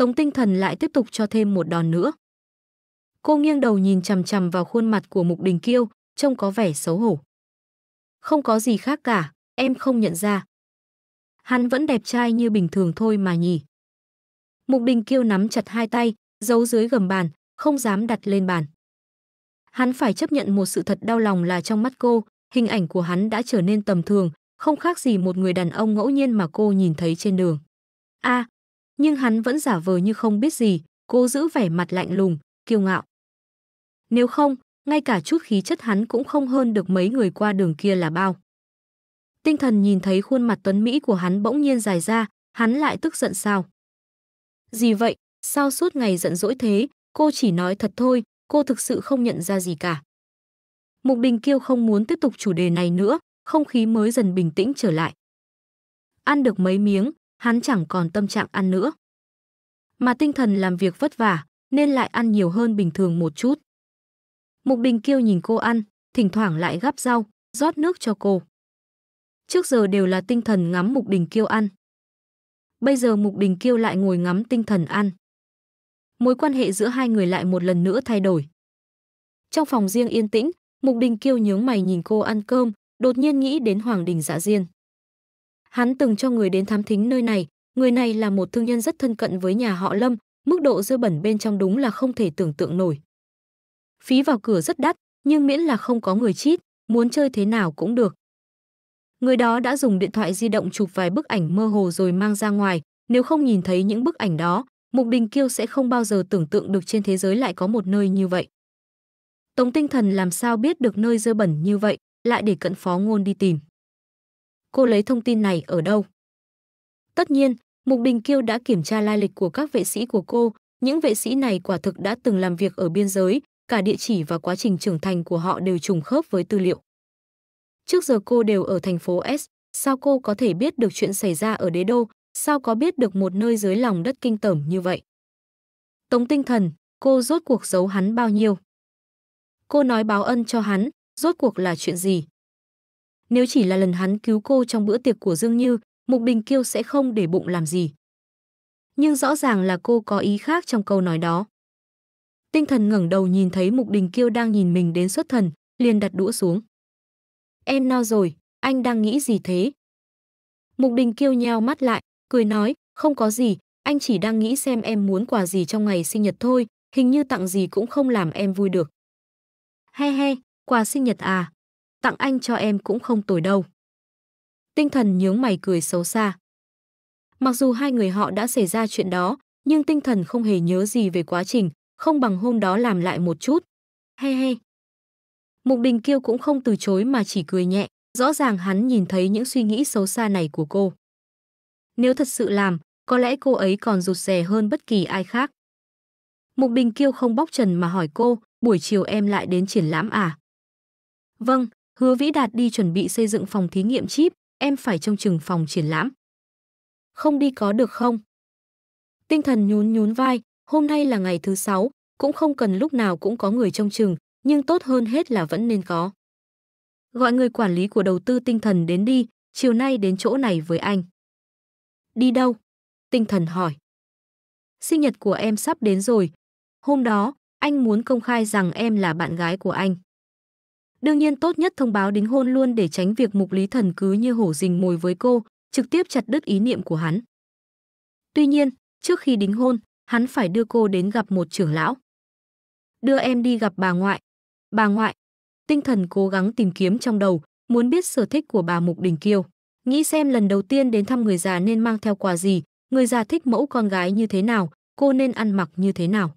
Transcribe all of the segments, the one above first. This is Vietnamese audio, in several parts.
Tống tinh thần lại tiếp tục cho thêm một đòn nữa. Cô nghiêng đầu nhìn chằm chằm vào khuôn mặt của Mục Đình Kiêu, trông có vẻ xấu hổ. Không có gì khác cả, em không nhận ra. Hắn vẫn đẹp trai như bình thường thôi mà nhỉ. Mục Đình Kiêu nắm chặt hai tay, giấu dưới gầm bàn, không dám đặt lên bàn. Hắn phải chấp nhận một sự thật đau lòng là trong mắt cô, hình ảnh của hắn đã trở nên tầm thường, không khác gì một người đàn ông ngẫu nhiên mà cô nhìn thấy trên đường. A, à, nhưng hắn vẫn giả vờ như không biết gì, cố giữ vẻ mặt lạnh lùng, kiêu ngạo. Nếu không, ngay cả chút khí chất hắn cũng không hơn được mấy người qua đường kia là bao. Tinh thần nhìn thấy khuôn mặt tuấn Mỹ của hắn bỗng nhiên dài ra, hắn lại tức giận sao. Gì vậy, sao suốt ngày giận dỗi thế, cô chỉ nói thật thôi, cô thực sự không nhận ra gì cả. Mục Đình Kiêu không muốn tiếp tục chủ đề này nữa, không khí mới dần bình tĩnh trở lại. Ăn được mấy miếng, hắn chẳng còn tâm trạng ăn nữa. Mà tinh thần làm việc vất vả, nên lại ăn nhiều hơn bình thường một chút. Mục Đình Kiêu nhìn cô ăn, thỉnh thoảng lại gắp rau, rót nước cho cô. Trước giờ đều là tinh thần ngắm Mục Đình Kiêu ăn. Bây giờ Mục Đình Kiêu lại ngồi ngắm tinh thần ăn. Mối quan hệ giữa hai người lại một lần nữa thay đổi. Trong phòng riêng yên tĩnh, Mục Đình Kiêu nhướng mày nhìn cô ăn cơm, đột nhiên nghĩ đến Hoàng Đình Dạ Diên. Hắn từng cho người đến thám thính nơi này, người này là một thương nhân rất thân cận với nhà họ Lâm, mức độ dơ bẩn bên trong đúng là không thể tưởng tượng nổi. Phí vào cửa rất đắt, nhưng miễn là không có người chít, muốn chơi thế nào cũng được. Người đó đã dùng điện thoại di động chụp vài bức ảnh mơ hồ rồi mang ra ngoài, nếu không nhìn thấy những bức ảnh đó, Mục Đình Kiêu sẽ không bao giờ tưởng tượng được trên thế giới lại có một nơi như vậy. Tống Tinh Thần làm sao biết được nơi dơ bẩn như vậy, lại để cận phó ngôn đi tìm cô lấy thông tin này ở đâu. Tất nhiên, Mục Đình Kiêu đã kiểm tra lai lịch của các vệ sĩ của cô, những vệ sĩ này quả thực đã từng làm việc ở biên giới, cả địa chỉ và quá trình trưởng thành của họ đều trùng khớp với tư liệu. Trước giờ cô đều ở thành phố S, sao cô có thể biết được chuyện xảy ra ở đế đô, sao có biết được một nơi dưới lòng đất kinh tởm như vậy. Tống tinh thần, cô rốt cuộc giấu hắn bao nhiêu? Cô nói báo ân cho hắn, rốt cuộc là chuyện gì? Nếu chỉ là lần hắn cứu cô trong bữa tiệc của Dương Như, Mục Đình Kiêu sẽ không để bụng làm gì. Nhưng rõ ràng là cô có ý khác trong câu nói đó. Tinh thần ngẩng đầu nhìn thấy Mục Đình Kiêu đang nhìn mình đến xuất thần, liền đặt đũa xuống. Em no rồi, anh đang nghĩ gì thế? Mục Đình Kiêu nheo mắt lại, cười nói, không có gì, anh chỉ đang nghĩ xem em muốn quà gì trong ngày sinh nhật thôi, hình như tặng gì cũng không làm em vui được. He he, quà sinh nhật à, tặng anh cho em cũng không tồi đâu. Tinh thần nhướng mày cười xấu xa. Mặc dù hai người họ đã xảy ra chuyện đó, nhưng tinh thần không hề nhớ gì về quá trình, không bằng hôm đó làm lại một chút. He he. Mục Đình Kiêu cũng không từ chối mà chỉ cười nhẹ, rõ ràng hắn nhìn thấy những suy nghĩ xấu xa này của cô. Nếu thật sự làm, có lẽ cô ấy còn rụt rè hơn bất kỳ ai khác. Mục Đình Kiêu không bóc trần mà hỏi cô, buổi chiều em lại đến triển lãm à? Vâng, Hứa Vĩ Đạt đi chuẩn bị xây dựng phòng thí nghiệm chip, em phải trông chừng phòng triển lãm. Không đi có được không? Tinh thần nhún nhún vai, hôm nay là ngày thứ sáu, cũng không cần lúc nào cũng có người trông chừng, nhưng tốt hơn hết là vẫn nên có. Gọi người quản lý của đầu tư tinh thần đến đi, chiều nay đến chỗ này với anh. Đi đâu? Tinh thần hỏi. Sinh nhật của em sắp đến rồi. Hôm đó, anh muốn công khai rằng em là bạn gái của anh. Đương nhiên tốt nhất thông báo đính hôn luôn để tránh việc mục lý thần cứ như hổ rình mồi với cô, trực tiếp chặt đứt ý niệm của hắn. Tuy nhiên, trước khi đính hôn, hắn phải đưa cô đến gặp một trưởng lão. Đưa em đi gặp bà ngoại. Bà ngoại, tinh thần cố gắng tìm kiếm trong đầu, muốn biết sở thích của bà Mục Đình Kiều. Nghĩ xem lần đầu tiên đến thăm người già nên mang theo quà gì, người già thích mẫu con gái như thế nào, cô nên ăn mặc như thế nào.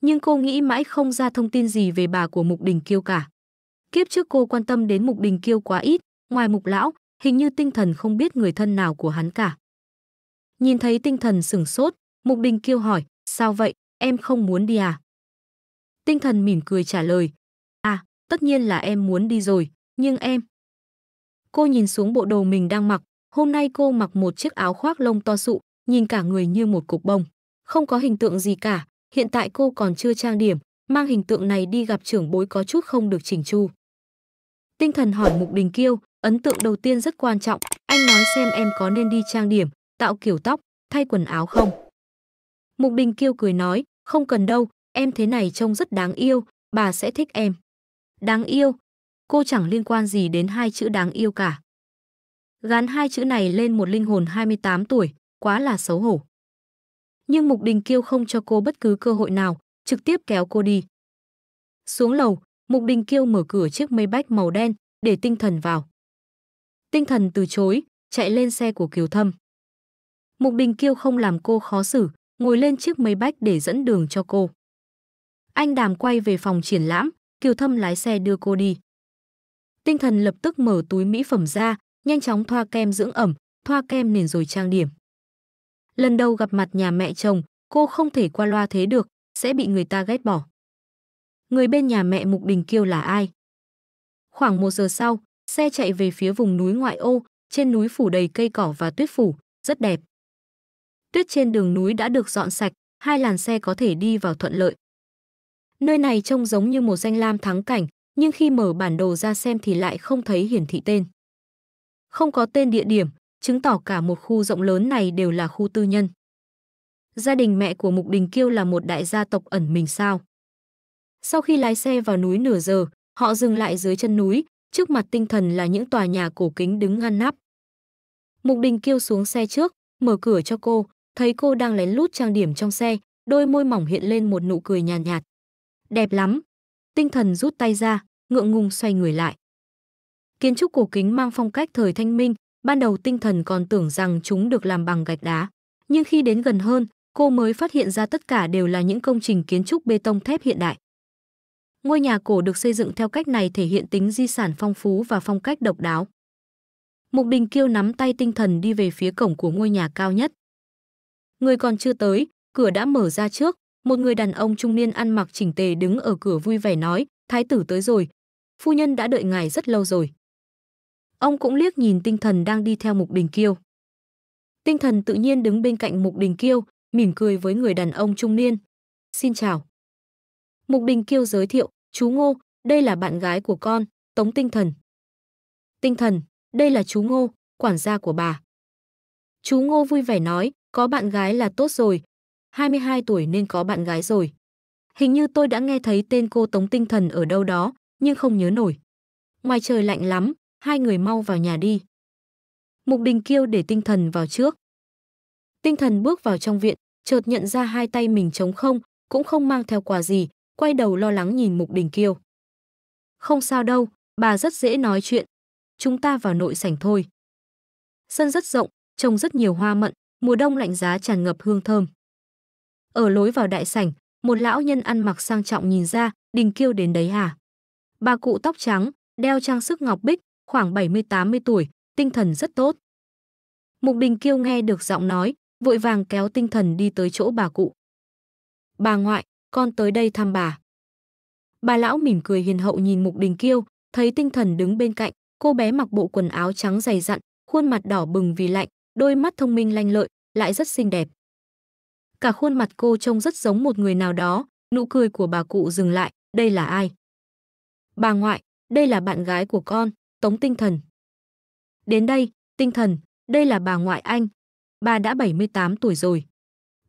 Nhưng cô nghĩ mãi không ra thông tin gì về bà của Mục Đình Kiêu cả. Kiếp trước cô quan tâm đến Mục Đình Kiêu quá ít, ngoài Mục Lão, hình như tinh thần không biết người thân nào của hắn cả. Nhìn thấy tinh thần sửng sốt, Mục Đình Kiêu hỏi, sao vậy, em không muốn đi à? Tinh thần mỉm cười trả lời, à, tất nhiên là em muốn đi rồi, nhưng em... Cô nhìn xuống bộ đồ mình đang mặc, hôm nay cô mặc một chiếc áo khoác lông to sụ, nhìn cả người như một cục bông. Không có hình tượng gì cả, hiện tại cô còn chưa trang điểm, mang hình tượng này đi gặp trưởng bối có chút không được chỉnh chu. Tinh thần hỏi Mục Đình Kiêu, ấn tượng đầu tiên rất quan trọng, anh nói xem em có nên đi trang điểm, tạo kiểu tóc, thay quần áo không? Mục Đình Kiêu cười nói, không cần đâu, em thế này trông rất đáng yêu, bà sẽ thích em. Đáng yêu? Cô chẳng liên quan gì đến hai chữ đáng yêu cả. Gán hai chữ này lên một linh hồn 28 tuổi, quá là xấu hổ. Nhưng Mục Đình Kiêu không cho cô bất cứ cơ hội nào, trực tiếp kéo cô đi. Xuống lầu, Mục Đình Kiêu mở cửa chiếc mây bách màu đen để tinh thần vào. Tinh thần từ chối, chạy lên xe của Kiều Thâm. Mục Đình Kiêu không làm cô khó xử, ngồi lên chiếc mây bách để dẫn đường cho cô. Anh Đàm quay về phòng triển lãm, Kiều Thâm lái xe đưa cô đi. Tinh thần lập tức mở túi mỹ phẩm ra, nhanh chóng thoa kem dưỡng ẩm, thoa kem nền rồi trang điểm. Lần đầu gặp mặt nhà mẹ chồng, cô không thể qua loa thế được, sẽ bị người ta ghét bỏ người bên nhà mẹ Mục Đình Kiêu là ai. Khoảng một giờ sau, xe chạy về phía vùng núi ngoại ô, trên núi phủ đầy cây cỏ và tuyết phủ, rất đẹp. Tuyết trên đường núi đã được dọn sạch, hai làn xe có thể đi vào thuận lợi. Nơi này trông giống như một danh lam thắng cảnh, nhưng khi mở bản đồ ra xem thì lại không thấy hiển thị tên. Không có tên địa điểm, chứng tỏ cả một khu rộng lớn này đều là khu tư nhân. Gia đình mẹ của Mục Đình Kiêu là một đại gia tộc ẩn mình sao? Sau khi lái xe vào núi nửa giờ, họ dừng lại dưới chân núi, trước mặt tinh thần là những tòa nhà cổ kính đứng ngăn nắp. Mục Đình kêu xuống xe trước, mở cửa cho cô, thấy cô đang lén lút trang điểm trong xe, đôi môi mỏng hiện lên một nụ cười nhàn nhạt, nhạt. Đẹp lắm. Tinh thần rút tay ra, ngượng ngùng xoay người lại. Kiến trúc cổ kính mang phong cách thời thanh minh, ban đầu tinh thần còn tưởng rằng chúng được làm bằng gạch đá. Nhưng khi đến gần hơn, cô mới phát hiện ra tất cả đều là những công trình kiến trúc bê tông thép hiện đại. Ngôi nhà cổ được xây dựng theo cách này thể hiện tính di sản phong phú và phong cách độc đáo. Mục Đình Kiêu nắm tay tinh thần đi về phía cổng của ngôi nhà cao nhất. Người còn chưa tới, cửa đã mở ra trước, một người đàn ông trung niên ăn mặc chỉnh tề đứng ở cửa vui vẻ nói, thái tử tới rồi, phu nhân đã đợi ngài rất lâu rồi. Ông cũng liếc nhìn tinh thần đang đi theo Mục Đình Kiêu. Tinh thần tự nhiên đứng bên cạnh Mục Đình Kiêu, mỉm cười với người đàn ông trung niên. Xin chào. Mục Đình Kiêu giới thiệu, Chú Ngô, đây là bạn gái của con, Tống Tinh Thần. Tinh Thần, đây là chú Ngô, quản gia của bà. Chú Ngô vui vẻ nói, có bạn gái là tốt rồi. 22 tuổi nên có bạn gái rồi. Hình như tôi đã nghe thấy tên cô Tống Tinh Thần ở đâu đó, nhưng không nhớ nổi. Ngoài trời lạnh lắm, hai người mau vào nhà đi. Mục Đình Kiêu để Tinh Thần vào trước. Tinh Thần bước vào trong viện, chợt nhận ra hai tay mình trống không, cũng không mang theo quà gì, quay đầu lo lắng nhìn Mục Đình Kiêu. Không sao đâu, bà rất dễ nói chuyện. Chúng ta vào nội sảnh thôi. Sân rất rộng, trồng rất nhiều hoa mận, mùa đông lạnh giá tràn ngập hương thơm. Ở lối vào đại sảnh, một lão nhân ăn mặc sang trọng nhìn ra, Đình Kiêu đến đấy hả? Bà cụ tóc trắng, đeo trang sức ngọc bích, khoảng 70-80 tuổi, tinh thần rất tốt. Mục Đình Kiêu nghe được giọng nói, vội vàng kéo tinh thần đi tới chỗ bà cụ. Bà ngoại, con tới đây thăm bà. Bà lão mỉm cười hiền hậu nhìn Mục Đình Kiêu, thấy tinh thần đứng bên cạnh, cô bé mặc bộ quần áo trắng dày dặn, khuôn mặt đỏ bừng vì lạnh, đôi mắt thông minh lanh lợi, lại rất xinh đẹp. Cả khuôn mặt cô trông rất giống một người nào đó, nụ cười của bà cụ dừng lại, đây là ai? Bà ngoại, đây là bạn gái của con, Tống Tinh Thần. Đến đây, Tinh Thần, đây là bà ngoại anh. Bà đã 78 tuổi rồi.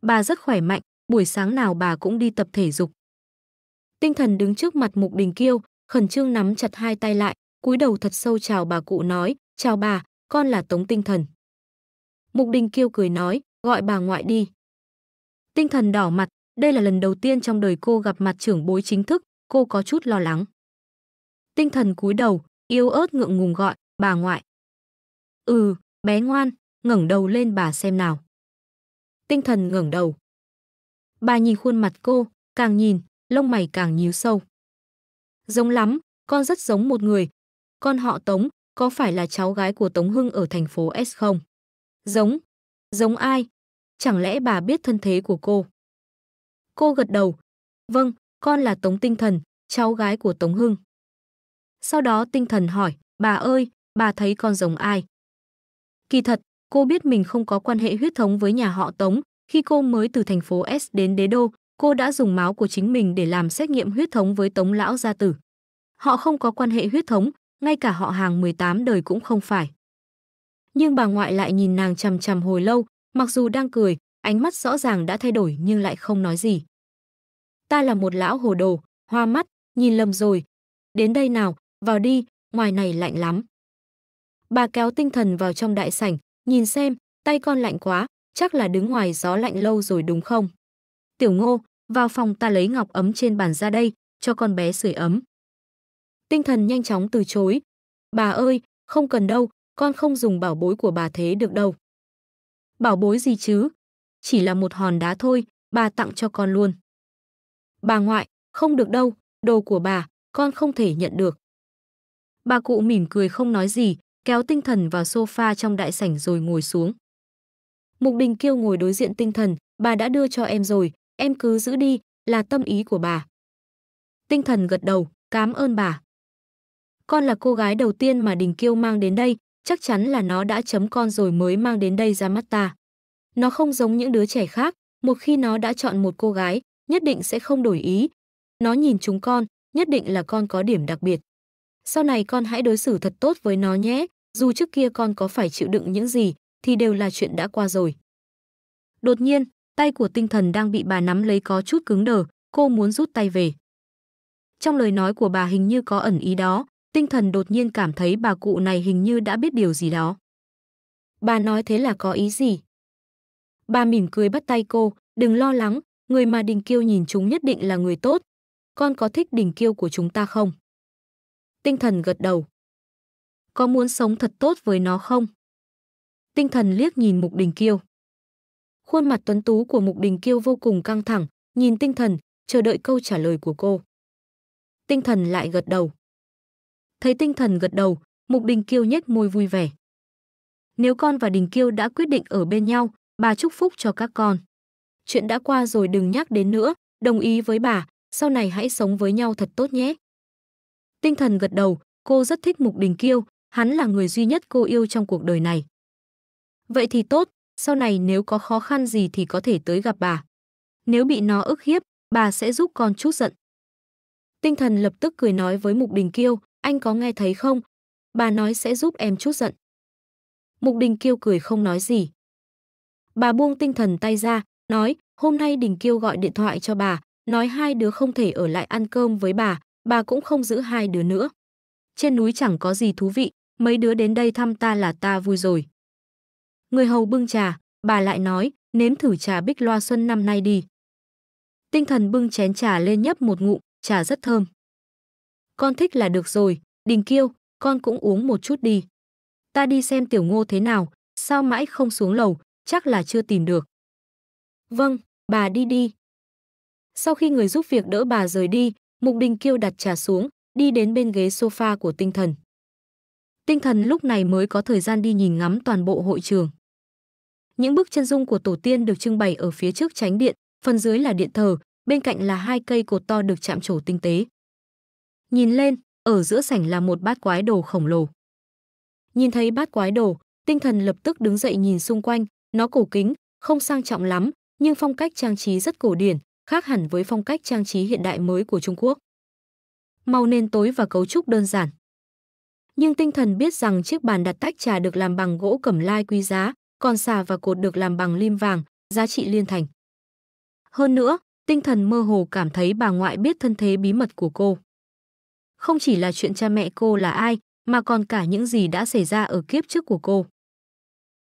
Bà rất khỏe mạnh, buổi sáng nào bà cũng đi tập thể dục. Tinh thần đứng trước mặt Mục Đình Kiêu, khẩn trương nắm chặt hai tay lại, cúi đầu thật sâu chào bà cụ nói, chào bà, con là Tống Tinh Thần. Mục Đình Kiêu cười nói, gọi bà ngoại đi. Tinh thần đỏ mặt, đây là lần đầu tiên trong đời cô gặp mặt trưởng bối chính thức, cô có chút lo lắng. Tinh thần cúi đầu, yếu ớt ngượng ngùng gọi, bà ngoại. Ừ, bé ngoan, ngẩng đầu lên bà xem nào. Tinh thần ngẩng đầu. Bà nhìn khuôn mặt cô, càng nhìn, lông mày càng nhíu sâu. Giống lắm, con rất giống một người. Con họ Tống, có phải là cháu gái của Tống Hưng ở thành phố S không? Giống. Giống ai? Chẳng lẽ bà biết thân thế của cô? Cô gật đầu. Vâng, con là Tống Tinh Thần, cháu gái của Tống Hưng. Sau đó Tinh Thần hỏi, bà ơi, bà thấy con giống ai? Kỳ thật, cô biết mình không có quan hệ huyết thống với nhà họ Tống, khi cô mới từ thành phố S đến Đế Đô, cô đã dùng máu của chính mình để làm xét nghiệm huyết thống với Tống lão gia tử. Họ không có quan hệ huyết thống, ngay cả họ hàng 18 đời cũng không phải. Nhưng bà ngoại lại nhìn nàng chằm chằm hồi lâu, mặc dù đang cười, ánh mắt rõ ràng đã thay đổi nhưng lại không nói gì. Ta là một lão hồ đồ, hoa mắt, nhìn lầm rồi. Đến đây nào, vào đi, ngoài này lạnh lắm. Bà kéo tinh thần vào trong đại sảnh, nhìn xem, tay con lạnh quá, chắc là đứng ngoài gió lạnh lâu rồi đúng không? Tiểu Ngô, vào phòng ta lấy ngọc ấm trên bàn ra đây, cho con bé sưởi ấm. Tinh thần nhanh chóng từ chối. Bà ơi, không cần đâu, con không dùng bảo bối của bà thế được đâu. Bảo bối gì chứ? Chỉ là một hòn đá thôi, bà tặng cho con luôn. Bà ngoại, không được đâu, đồ của bà, con không thể nhận được. Bà cụ mỉm cười không nói gì, kéo tinh thần vào sofa trong đại sảnh rồi ngồi xuống. Mục Đình Kiêu ngồi đối diện Tinh Thần, bà đã đưa cho em rồi, em cứ giữ đi, là tâm ý của bà. Tinh Thần gật đầu, cảm ơn bà. Con là cô gái đầu tiên mà Đình Kiêu mang đến đây, chắc chắn là nó đã chấm con rồi mới mang đến đây ra mắt ta. Nó không giống những đứa trẻ khác, một khi nó đã chọn một cô gái, nhất định sẽ không đổi ý. Nó nhìn chúng con, nhất định là con có điểm đặc biệt. Sau này con hãy đối xử thật tốt với nó nhé, dù trước kia con có phải chịu đựng những gì, thì đều là chuyện đã qua rồi. Đột nhiên, tay của tinh thần đang bị bà nắm lấy có chút cứng đờ, cô muốn rút tay về. Trong lời nói của bà hình như có ẩn ý đó, tinh thần đột nhiên cảm thấy bà cụ này hình như đã biết điều gì đó. Bà nói thế là có ý gì? Bà mỉm cười bắt tay cô, đừng lo lắng, người mà Đình Kiêu nhìn chúng nhất định là người tốt. Con có thích Đình Kiêu của chúng ta không? Tinh thần gật đầu. Có muốn sống thật tốt với nó không? tinh thần liếc nhìn Mục Đình Kiêu. Khuôn mặt tuấn tú của Mục Đình Kiêu vô cùng căng thẳng, nhìn tinh thần, chờ đợi câu trả lời của cô. Tinh thần lại gật đầu. Thấy tinh thần gật đầu, Mục Đình Kiêu nhếch môi vui vẻ. Nếu con và Đình Kiêu đã quyết định ở bên nhau, bà chúc phúc cho các con. Chuyện đã qua rồi đừng nhắc đến nữa, đồng ý với bà, sau này hãy sống với nhau thật tốt nhé. Tinh thần gật đầu, cô rất thích Mục Đình Kiêu, hắn là người duy nhất cô yêu trong cuộc đời này. Vậy thì tốt, sau này nếu có khó khăn gì thì có thể tới gặp bà. Nếu bị nó ức hiếp, bà sẽ giúp con chút giận. Tinh thần lập tức cười nói với Mục Đình Kiêu, anh có nghe thấy không? Bà nói sẽ giúp em chút giận. Mục Đình Kiêu cười không nói gì. Bà buông tinh thần tay ra, nói, hôm nay Đình Kiêu gọi điện thoại cho bà, nói hai đứa không thể ở lại ăn cơm với bà, bà cũng không giữ hai đứa nữa. Trên núi chẳng có gì thú vị, mấy đứa đến đây thăm ta là ta vui rồi. Người hầu bưng trà, bà lại nói, nếm thử trà bích loa xuân năm nay đi. Tinh thần bưng chén trà lên nhấp một ngụm, trà rất thơm. Con thích là được rồi, đình kiêu, con cũng uống một chút đi. Ta đi xem tiểu ngô thế nào, sao mãi không xuống lầu, chắc là chưa tìm được. Vâng, bà đi đi. Sau khi người giúp việc đỡ bà rời đi, Mục Đình Kiêu đặt trà xuống, đi đến bên ghế sofa của tinh thần. Tinh thần lúc này mới có thời gian đi nhìn ngắm toàn bộ hội trường. Những bức chân dung của tổ tiên được trưng bày ở phía trước tránh điện, phần dưới là điện thờ, bên cạnh là hai cây cột to được chạm trổ tinh tế. Nhìn lên, ở giữa sảnh là một bát quái đồ khổng lồ. Nhìn thấy bát quái đồ, tinh thần lập tức đứng dậy nhìn xung quanh, nó cổ kính, không sang trọng lắm, nhưng phong cách trang trí rất cổ điển, khác hẳn với phong cách trang trí hiện đại mới của Trung Quốc. Màu nền tối và cấu trúc đơn giản. Nhưng tinh thần biết rằng chiếc bàn đặt tách trà được làm bằng gỗ cẩm lai quý giá, còn xà và cột được làm bằng lim vàng, giá trị liên thành. Hơn nữa, tinh thần mơ hồ cảm thấy bà ngoại biết thân thế bí mật của cô. Không chỉ là chuyện cha mẹ cô là ai, mà còn cả những gì đã xảy ra ở kiếp trước của cô.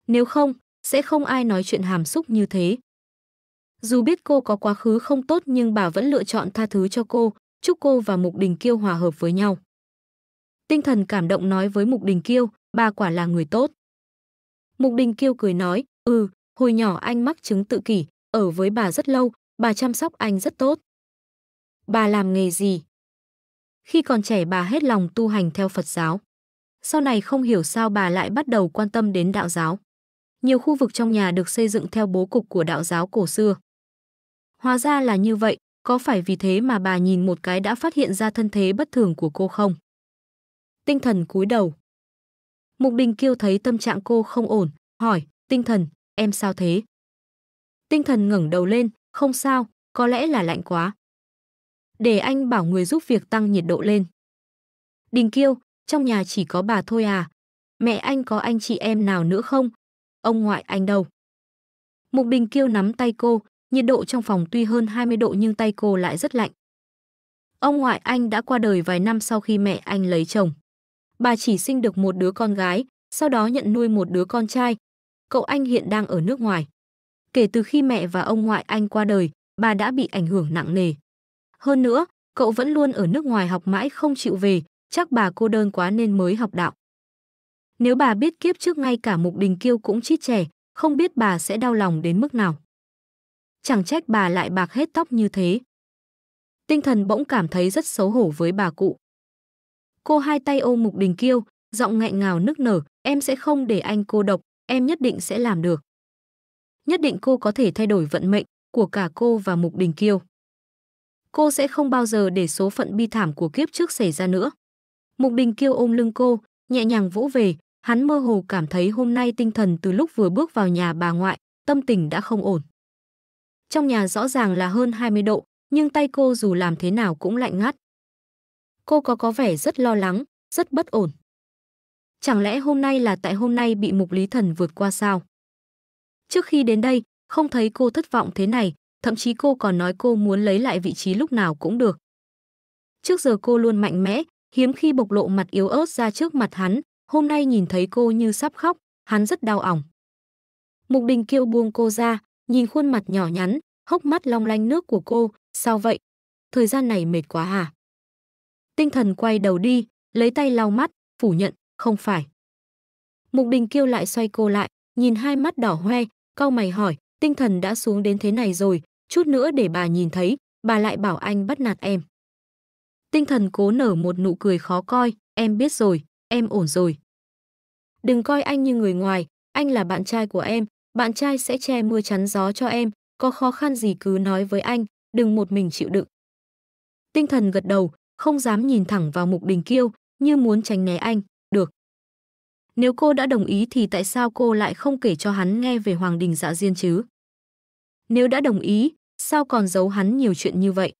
Nếu không, sẽ không ai nói chuyện hàm xúc như thế. Dù biết cô có quá khứ không tốt nhưng bà vẫn lựa chọn tha thứ cho cô, chúc cô và Mục Đình Kiêu hòa hợp với nhau. Tinh thần cảm động nói với Mục Đình Kiêu, bà quả là người tốt. Mục Đình Kiêu cười nói, "Ừ, hồi nhỏ anh mắc chứng tự kỷ, ở với bà rất lâu, bà chăm sóc anh rất tốt." Bà làm nghề gì? Khi còn trẻ bà hết lòng tu hành theo Phật giáo. Sau này không hiểu sao bà lại bắt đầu quan tâm đến đạo giáo. Nhiều khu vực trong nhà được xây dựng theo bố cục của đạo giáo cổ xưa. Hóa ra là như vậy, có phải vì thế mà bà nhìn một cái đã phát hiện ra thân thế bất thường của cô không? Tinh thần cúi đầu. Mục Đình Kiêu thấy tâm trạng cô không ổn, hỏi, tinh thần, em sao thế? Tinh thần ngẩng đầu lên, không sao, có lẽ là lạnh quá. Để anh bảo người giúp việc tăng nhiệt độ lên. Đình Kiêu, trong nhà chỉ có bà thôi à? Mẹ anh có anh chị em nào nữa không? Ông ngoại anh đâu? Mục Đình Kiêu nắm tay cô, nhiệt độ trong phòng tuy hơn 20 độ nhưng tay cô lại rất lạnh. Ông ngoại anh đã qua đời vài năm sau khi mẹ anh lấy chồng bà chỉ sinh được một đứa con gái, sau đó nhận nuôi một đứa con trai. Cậu anh hiện đang ở nước ngoài. Kể từ khi mẹ và ông ngoại anh qua đời, bà đã bị ảnh hưởng nặng nề. Hơn nữa, cậu vẫn luôn ở nước ngoài học mãi không chịu về, chắc bà cô đơn quá nên mới học đạo. Nếu bà biết kiếp trước ngay cả Mục Đình Kiêu cũng chít trẻ, không biết bà sẽ đau lòng đến mức nào. Chẳng trách bà lại bạc hết tóc như thế. Tinh thần bỗng cảm thấy rất xấu hổ với bà cụ. Cô hai tay ôm Mục Đình Kiêu, giọng nghẹn ngào nức nở, em sẽ không để anh cô độc, em nhất định sẽ làm được. Nhất định cô có thể thay đổi vận mệnh của cả cô và Mục Đình Kiêu. Cô sẽ không bao giờ để số phận bi thảm của kiếp trước xảy ra nữa. Mục Đình Kiêu ôm lưng cô, nhẹ nhàng vỗ về, hắn mơ hồ cảm thấy hôm nay tinh thần từ lúc vừa bước vào nhà bà ngoại, tâm tình đã không ổn. Trong nhà rõ ràng là hơn 20 độ, nhưng tay cô dù làm thế nào cũng lạnh ngắt cô có có vẻ rất lo lắng, rất bất ổn. Chẳng lẽ hôm nay là tại hôm nay bị mục lý thần vượt qua sao? Trước khi đến đây, không thấy cô thất vọng thế này, thậm chí cô còn nói cô muốn lấy lại vị trí lúc nào cũng được. Trước giờ cô luôn mạnh mẽ, hiếm khi bộc lộ mặt yếu ớt ra trước mặt hắn, hôm nay nhìn thấy cô như sắp khóc, hắn rất đau ỏng. Mục đình kêu buông cô ra, nhìn khuôn mặt nhỏ nhắn, hốc mắt long lanh nước của cô, sao vậy? Thời gian này mệt quá hả? À? tinh thần quay đầu đi, lấy tay lau mắt, phủ nhận, không phải. Mục Đình Kiêu lại xoay cô lại, nhìn hai mắt đỏ hoe, cau mày hỏi, tinh thần đã xuống đến thế này rồi, chút nữa để bà nhìn thấy, bà lại bảo anh bắt nạt em. Tinh thần cố nở một nụ cười khó coi, em biết rồi, em ổn rồi. Đừng coi anh như người ngoài, anh là bạn trai của em, bạn trai sẽ che mưa chắn gió cho em, có khó khăn gì cứ nói với anh, đừng một mình chịu đựng. Tinh thần gật đầu, không dám nhìn thẳng vào Mục Đình Kiêu, như muốn tránh né anh, được. Nếu cô đã đồng ý thì tại sao cô lại không kể cho hắn nghe về Hoàng Đình Dạ Diên chứ? Nếu đã đồng ý, sao còn giấu hắn nhiều chuyện như vậy?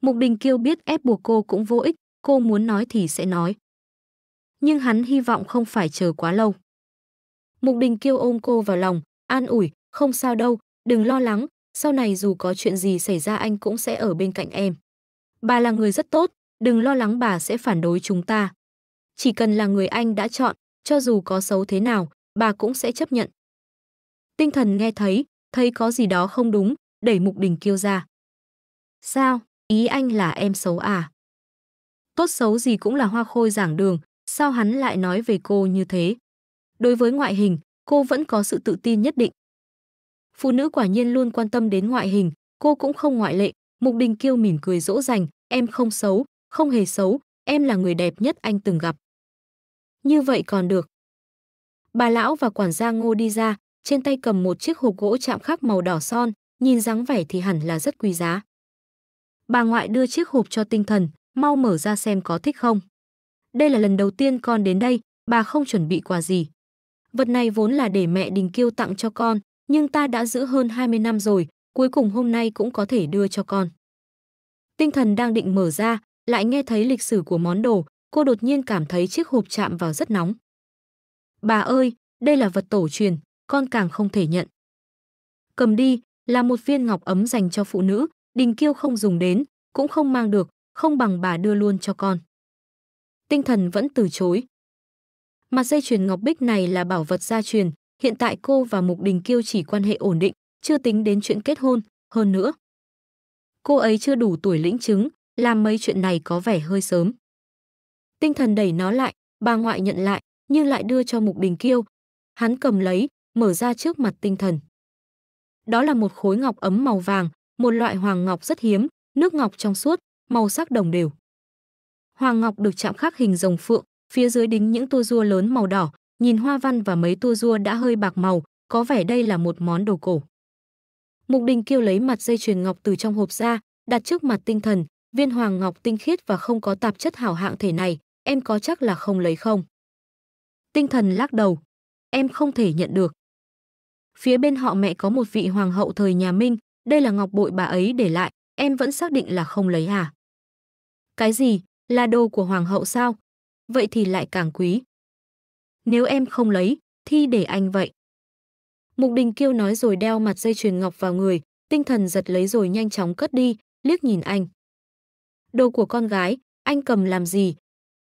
Mục Đình Kiêu biết ép buộc cô cũng vô ích, cô muốn nói thì sẽ nói. Nhưng hắn hy vọng không phải chờ quá lâu. Mục Đình Kiêu ôm cô vào lòng, an ủi, không sao đâu, đừng lo lắng, sau này dù có chuyện gì xảy ra anh cũng sẽ ở bên cạnh em. Bà là người rất tốt, đừng lo lắng bà sẽ phản đối chúng ta. Chỉ cần là người anh đã chọn, cho dù có xấu thế nào, bà cũng sẽ chấp nhận. Tinh thần nghe thấy, thấy có gì đó không đúng, đẩy Mục Đình kêu ra. Sao, ý anh là em xấu à? Tốt xấu gì cũng là hoa khôi giảng đường, sao hắn lại nói về cô như thế? Đối với ngoại hình, cô vẫn có sự tự tin nhất định. Phụ nữ quả nhiên luôn quan tâm đến ngoại hình, cô cũng không ngoại lệ, Mục Đình Kiêu mỉm cười dỗ dành, em không xấu, không hề xấu, em là người đẹp nhất anh từng gặp. Như vậy còn được. Bà lão và quản gia ngô đi ra, trên tay cầm một chiếc hộp gỗ chạm khắc màu đỏ son, nhìn dáng vẻ thì hẳn là rất quý giá. Bà ngoại đưa chiếc hộp cho tinh thần, mau mở ra xem có thích không. Đây là lần đầu tiên con đến đây, bà không chuẩn bị quà gì. Vật này vốn là để mẹ Đình Kiêu tặng cho con, nhưng ta đã giữ hơn 20 năm rồi, cuối cùng hôm nay cũng có thể đưa cho con. Tinh thần đang định mở ra, lại nghe thấy lịch sử của món đồ, cô đột nhiên cảm thấy chiếc hộp chạm vào rất nóng. Bà ơi, đây là vật tổ truyền, con càng không thể nhận. Cầm đi, là một viên ngọc ấm dành cho phụ nữ, Đình Kiêu không dùng đến, cũng không mang được, không bằng bà đưa luôn cho con. Tinh thần vẫn từ chối. Mặt dây chuyền ngọc bích này là bảo vật gia truyền, hiện tại cô và Mục Đình Kiêu chỉ quan hệ ổn định, chưa tính đến chuyện kết hôn, hơn nữa. Cô ấy chưa đủ tuổi lĩnh chứng, làm mấy chuyện này có vẻ hơi sớm. Tinh thần đẩy nó lại, bà ngoại nhận lại, nhưng lại đưa cho Mục Đình Kiêu. Hắn cầm lấy, mở ra trước mặt tinh thần. Đó là một khối ngọc ấm màu vàng, một loại hoàng ngọc rất hiếm, nước ngọc trong suốt, màu sắc đồng đều. Hoàng ngọc được chạm khắc hình rồng phượng, phía dưới đính những tua rua lớn màu đỏ, nhìn hoa văn và mấy tua rua đã hơi bạc màu, có vẻ đây là một món đồ cổ. Mục Đình Kiêu lấy mặt dây chuyền ngọc từ trong hộp ra, đặt trước mặt tinh thần, viên hoàng ngọc tinh khiết và không có tạp chất hảo hạng thể này, em có chắc là không lấy không? Tinh thần lắc đầu, em không thể nhận được. Phía bên họ mẹ có một vị hoàng hậu thời nhà Minh, đây là ngọc bội bà ấy để lại, em vẫn xác định là không lấy à? Cái gì, là đồ của hoàng hậu sao? Vậy thì lại càng quý. Nếu em không lấy, thì để anh vậy. Mục Đình Kiêu nói rồi đeo mặt dây chuyền ngọc vào người, tinh thần giật lấy rồi nhanh chóng cất đi, liếc nhìn anh. Đồ của con gái, anh cầm làm gì?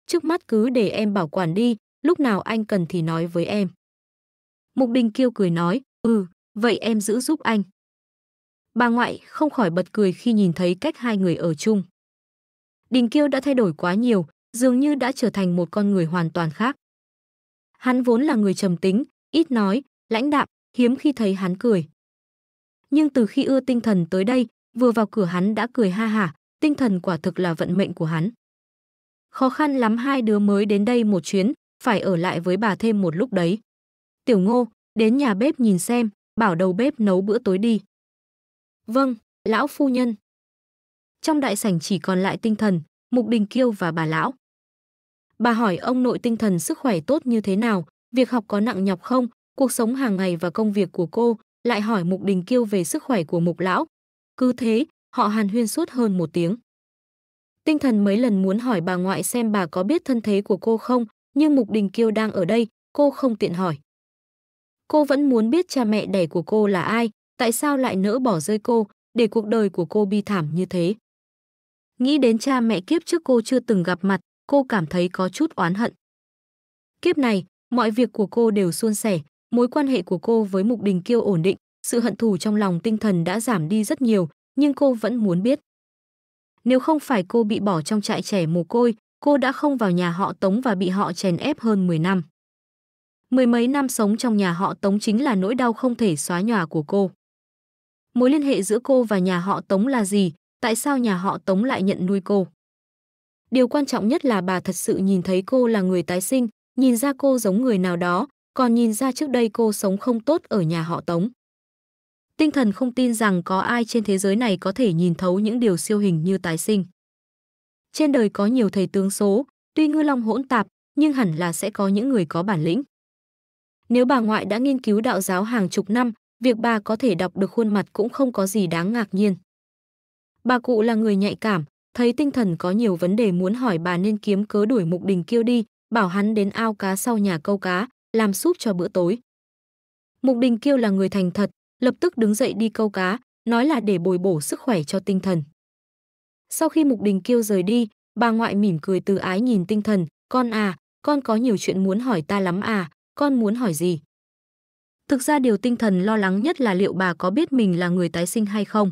Trước mắt cứ để em bảo quản đi, lúc nào anh cần thì nói với em. Mục Đình Kiêu cười nói, ừ, vậy em giữ giúp anh. Bà ngoại không khỏi bật cười khi nhìn thấy cách hai người ở chung. Đình Kiêu đã thay đổi quá nhiều, dường như đã trở thành một con người hoàn toàn khác. Hắn vốn là người trầm tính, ít nói, lãnh đạm, hiếm khi thấy hắn cười. Nhưng từ khi ưa tinh thần tới đây, vừa vào cửa hắn đã cười ha hả, tinh thần quả thực là vận mệnh của hắn. Khó khăn lắm hai đứa mới đến đây một chuyến, phải ở lại với bà thêm một lúc đấy. Tiểu Ngô, đến nhà bếp nhìn xem, bảo đầu bếp nấu bữa tối đi. Vâng, lão phu nhân. Trong đại sảnh chỉ còn lại tinh thần, Mục Đình Kiêu và bà lão. Bà hỏi ông nội tinh thần sức khỏe tốt như thế nào, việc học có nặng nhọc không, cuộc sống hàng ngày và công việc của cô, lại hỏi Mục Đình Kiêu về sức khỏe của Mục Lão. Cứ thế, họ hàn huyên suốt hơn một tiếng. Tinh thần mấy lần muốn hỏi bà ngoại xem bà có biết thân thế của cô không, nhưng Mục Đình Kiêu đang ở đây, cô không tiện hỏi. Cô vẫn muốn biết cha mẹ đẻ của cô là ai, tại sao lại nỡ bỏ rơi cô, để cuộc đời của cô bi thảm như thế. Nghĩ đến cha mẹ kiếp trước cô chưa từng gặp mặt, cô cảm thấy có chút oán hận. Kiếp này, mọi việc của cô đều suôn sẻ, mối quan hệ của cô với Mục Đình Kiêu ổn định, sự hận thù trong lòng tinh thần đã giảm đi rất nhiều, nhưng cô vẫn muốn biết. Nếu không phải cô bị bỏ trong trại trẻ mồ côi, cô đã không vào nhà họ Tống và bị họ chèn ép hơn 10 năm. Mười mấy năm sống trong nhà họ Tống chính là nỗi đau không thể xóa nhòa của cô. Mối liên hệ giữa cô và nhà họ Tống là gì? Tại sao nhà họ Tống lại nhận nuôi cô? Điều quan trọng nhất là bà thật sự nhìn thấy cô là người tái sinh, nhìn ra cô giống người nào đó, còn nhìn ra trước đây cô sống không tốt ở nhà họ Tống. Tinh thần không tin rằng có ai trên thế giới này có thể nhìn thấu những điều siêu hình như tái sinh. Trên đời có nhiều thầy tướng số, tuy ngư long hỗn tạp, nhưng hẳn là sẽ có những người có bản lĩnh. Nếu bà ngoại đã nghiên cứu đạo giáo hàng chục năm, việc bà có thể đọc được khuôn mặt cũng không có gì đáng ngạc nhiên. Bà cụ là người nhạy cảm, thấy tinh thần có nhiều vấn đề muốn hỏi bà nên kiếm cớ đuổi Mục Đình Kiêu đi, bảo hắn đến ao cá sau nhà câu cá, làm súp cho bữa tối. Mục Đình Kiêu là người thành thật, lập tức đứng dậy đi câu cá, nói là để bồi bổ sức khỏe cho tinh thần. Sau khi Mục Đình Kiêu rời đi, bà ngoại mỉm cười từ ái nhìn tinh thần, con à, con có nhiều chuyện muốn hỏi ta lắm à, con muốn hỏi gì? Thực ra điều tinh thần lo lắng nhất là liệu bà có biết mình là người tái sinh hay không.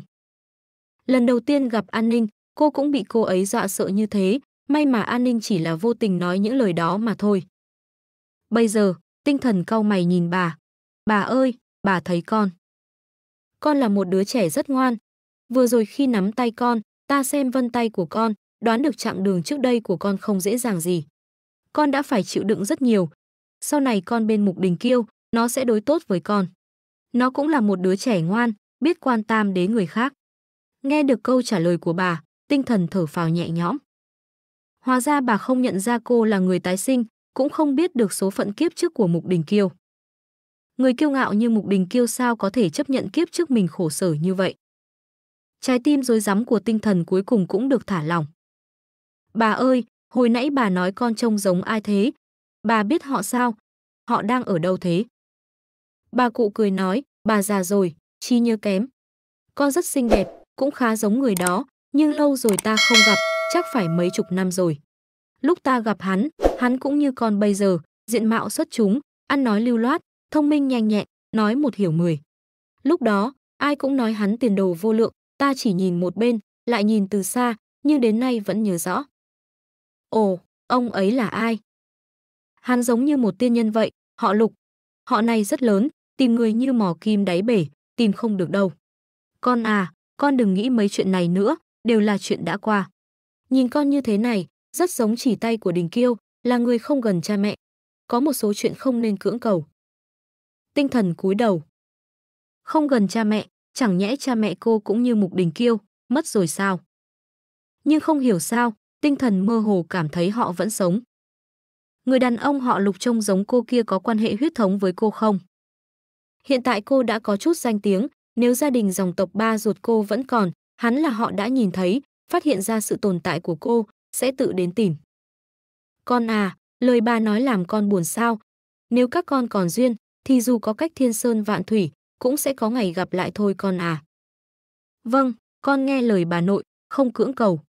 Lần đầu tiên gặp An Ninh, cô cũng bị cô ấy dọa sợ như thế, may mà An Ninh chỉ là vô tình nói những lời đó mà thôi. Bây giờ, Tinh thần cau mày nhìn bà. Bà ơi, bà thấy con. Con là một đứa trẻ rất ngoan. Vừa rồi khi nắm tay con, ta xem vân tay của con, đoán được chặng đường trước đây của con không dễ dàng gì. Con đã phải chịu đựng rất nhiều. Sau này con bên mục đình kiêu, nó sẽ đối tốt với con. Nó cũng là một đứa trẻ ngoan, biết quan tâm đến người khác. Nghe được câu trả lời của bà, tinh thần thở phào nhẹ nhõm. Hóa ra bà không nhận ra cô là người tái sinh, cũng không biết được số phận kiếp trước của Mục Đình Kiêu. Người kiêu ngạo như Mục Đình Kiêu sao có thể chấp nhận kiếp trước mình khổ sở như vậy? Trái tim rối rắm của tinh thần cuối cùng cũng được thả lỏng. Bà ơi, hồi nãy bà nói con trông giống ai thế? Bà biết họ sao? Họ đang ở đâu thế? Bà cụ cười nói, bà già rồi, chi nhớ kém. Con rất xinh đẹp, cũng khá giống người đó, nhưng lâu rồi ta không gặp, chắc phải mấy chục năm rồi. Lúc ta gặp hắn, hắn cũng như con bây giờ, diện mạo xuất chúng, ăn nói lưu loát, thông minh nhanh nhẹn, nói một hiểu mười. Lúc đó, ai cũng nói hắn tiền đồ vô lượng, ta chỉ nhìn một bên, lại nhìn từ xa, nhưng đến nay vẫn nhớ rõ. Ồ, ông ấy là ai? Hắn giống như một tiên nhân vậy, họ lục. Họ này rất lớn, tìm người như mò kim đáy bể, tìm không được đâu. Con à, con đừng nghĩ mấy chuyện này nữa, đều là chuyện đã qua. Nhìn con như thế này, rất giống chỉ tay của Đình Kiêu, là người không gần cha mẹ. Có một số chuyện không nên cưỡng cầu. Tinh thần cúi đầu. Không gần cha mẹ, chẳng nhẽ cha mẹ cô cũng như Mục Đình Kiêu, mất rồi sao? Nhưng không hiểu sao, tinh thần mơ hồ cảm thấy họ vẫn sống. Người đàn ông họ lục trông giống cô kia có quan hệ huyết thống với cô không? Hiện tại cô đã có chút danh tiếng, nếu gia đình dòng tộc ba ruột cô vẫn còn, hắn là họ đã nhìn thấy, phát hiện ra sự tồn tại của cô, sẽ tự đến tìm. Con à, lời bà nói làm con buồn sao? Nếu các con còn duyên, thì dù có cách thiên sơn vạn thủy, cũng sẽ có ngày gặp lại thôi con à. Vâng, con nghe lời bà nội, không cưỡng cầu.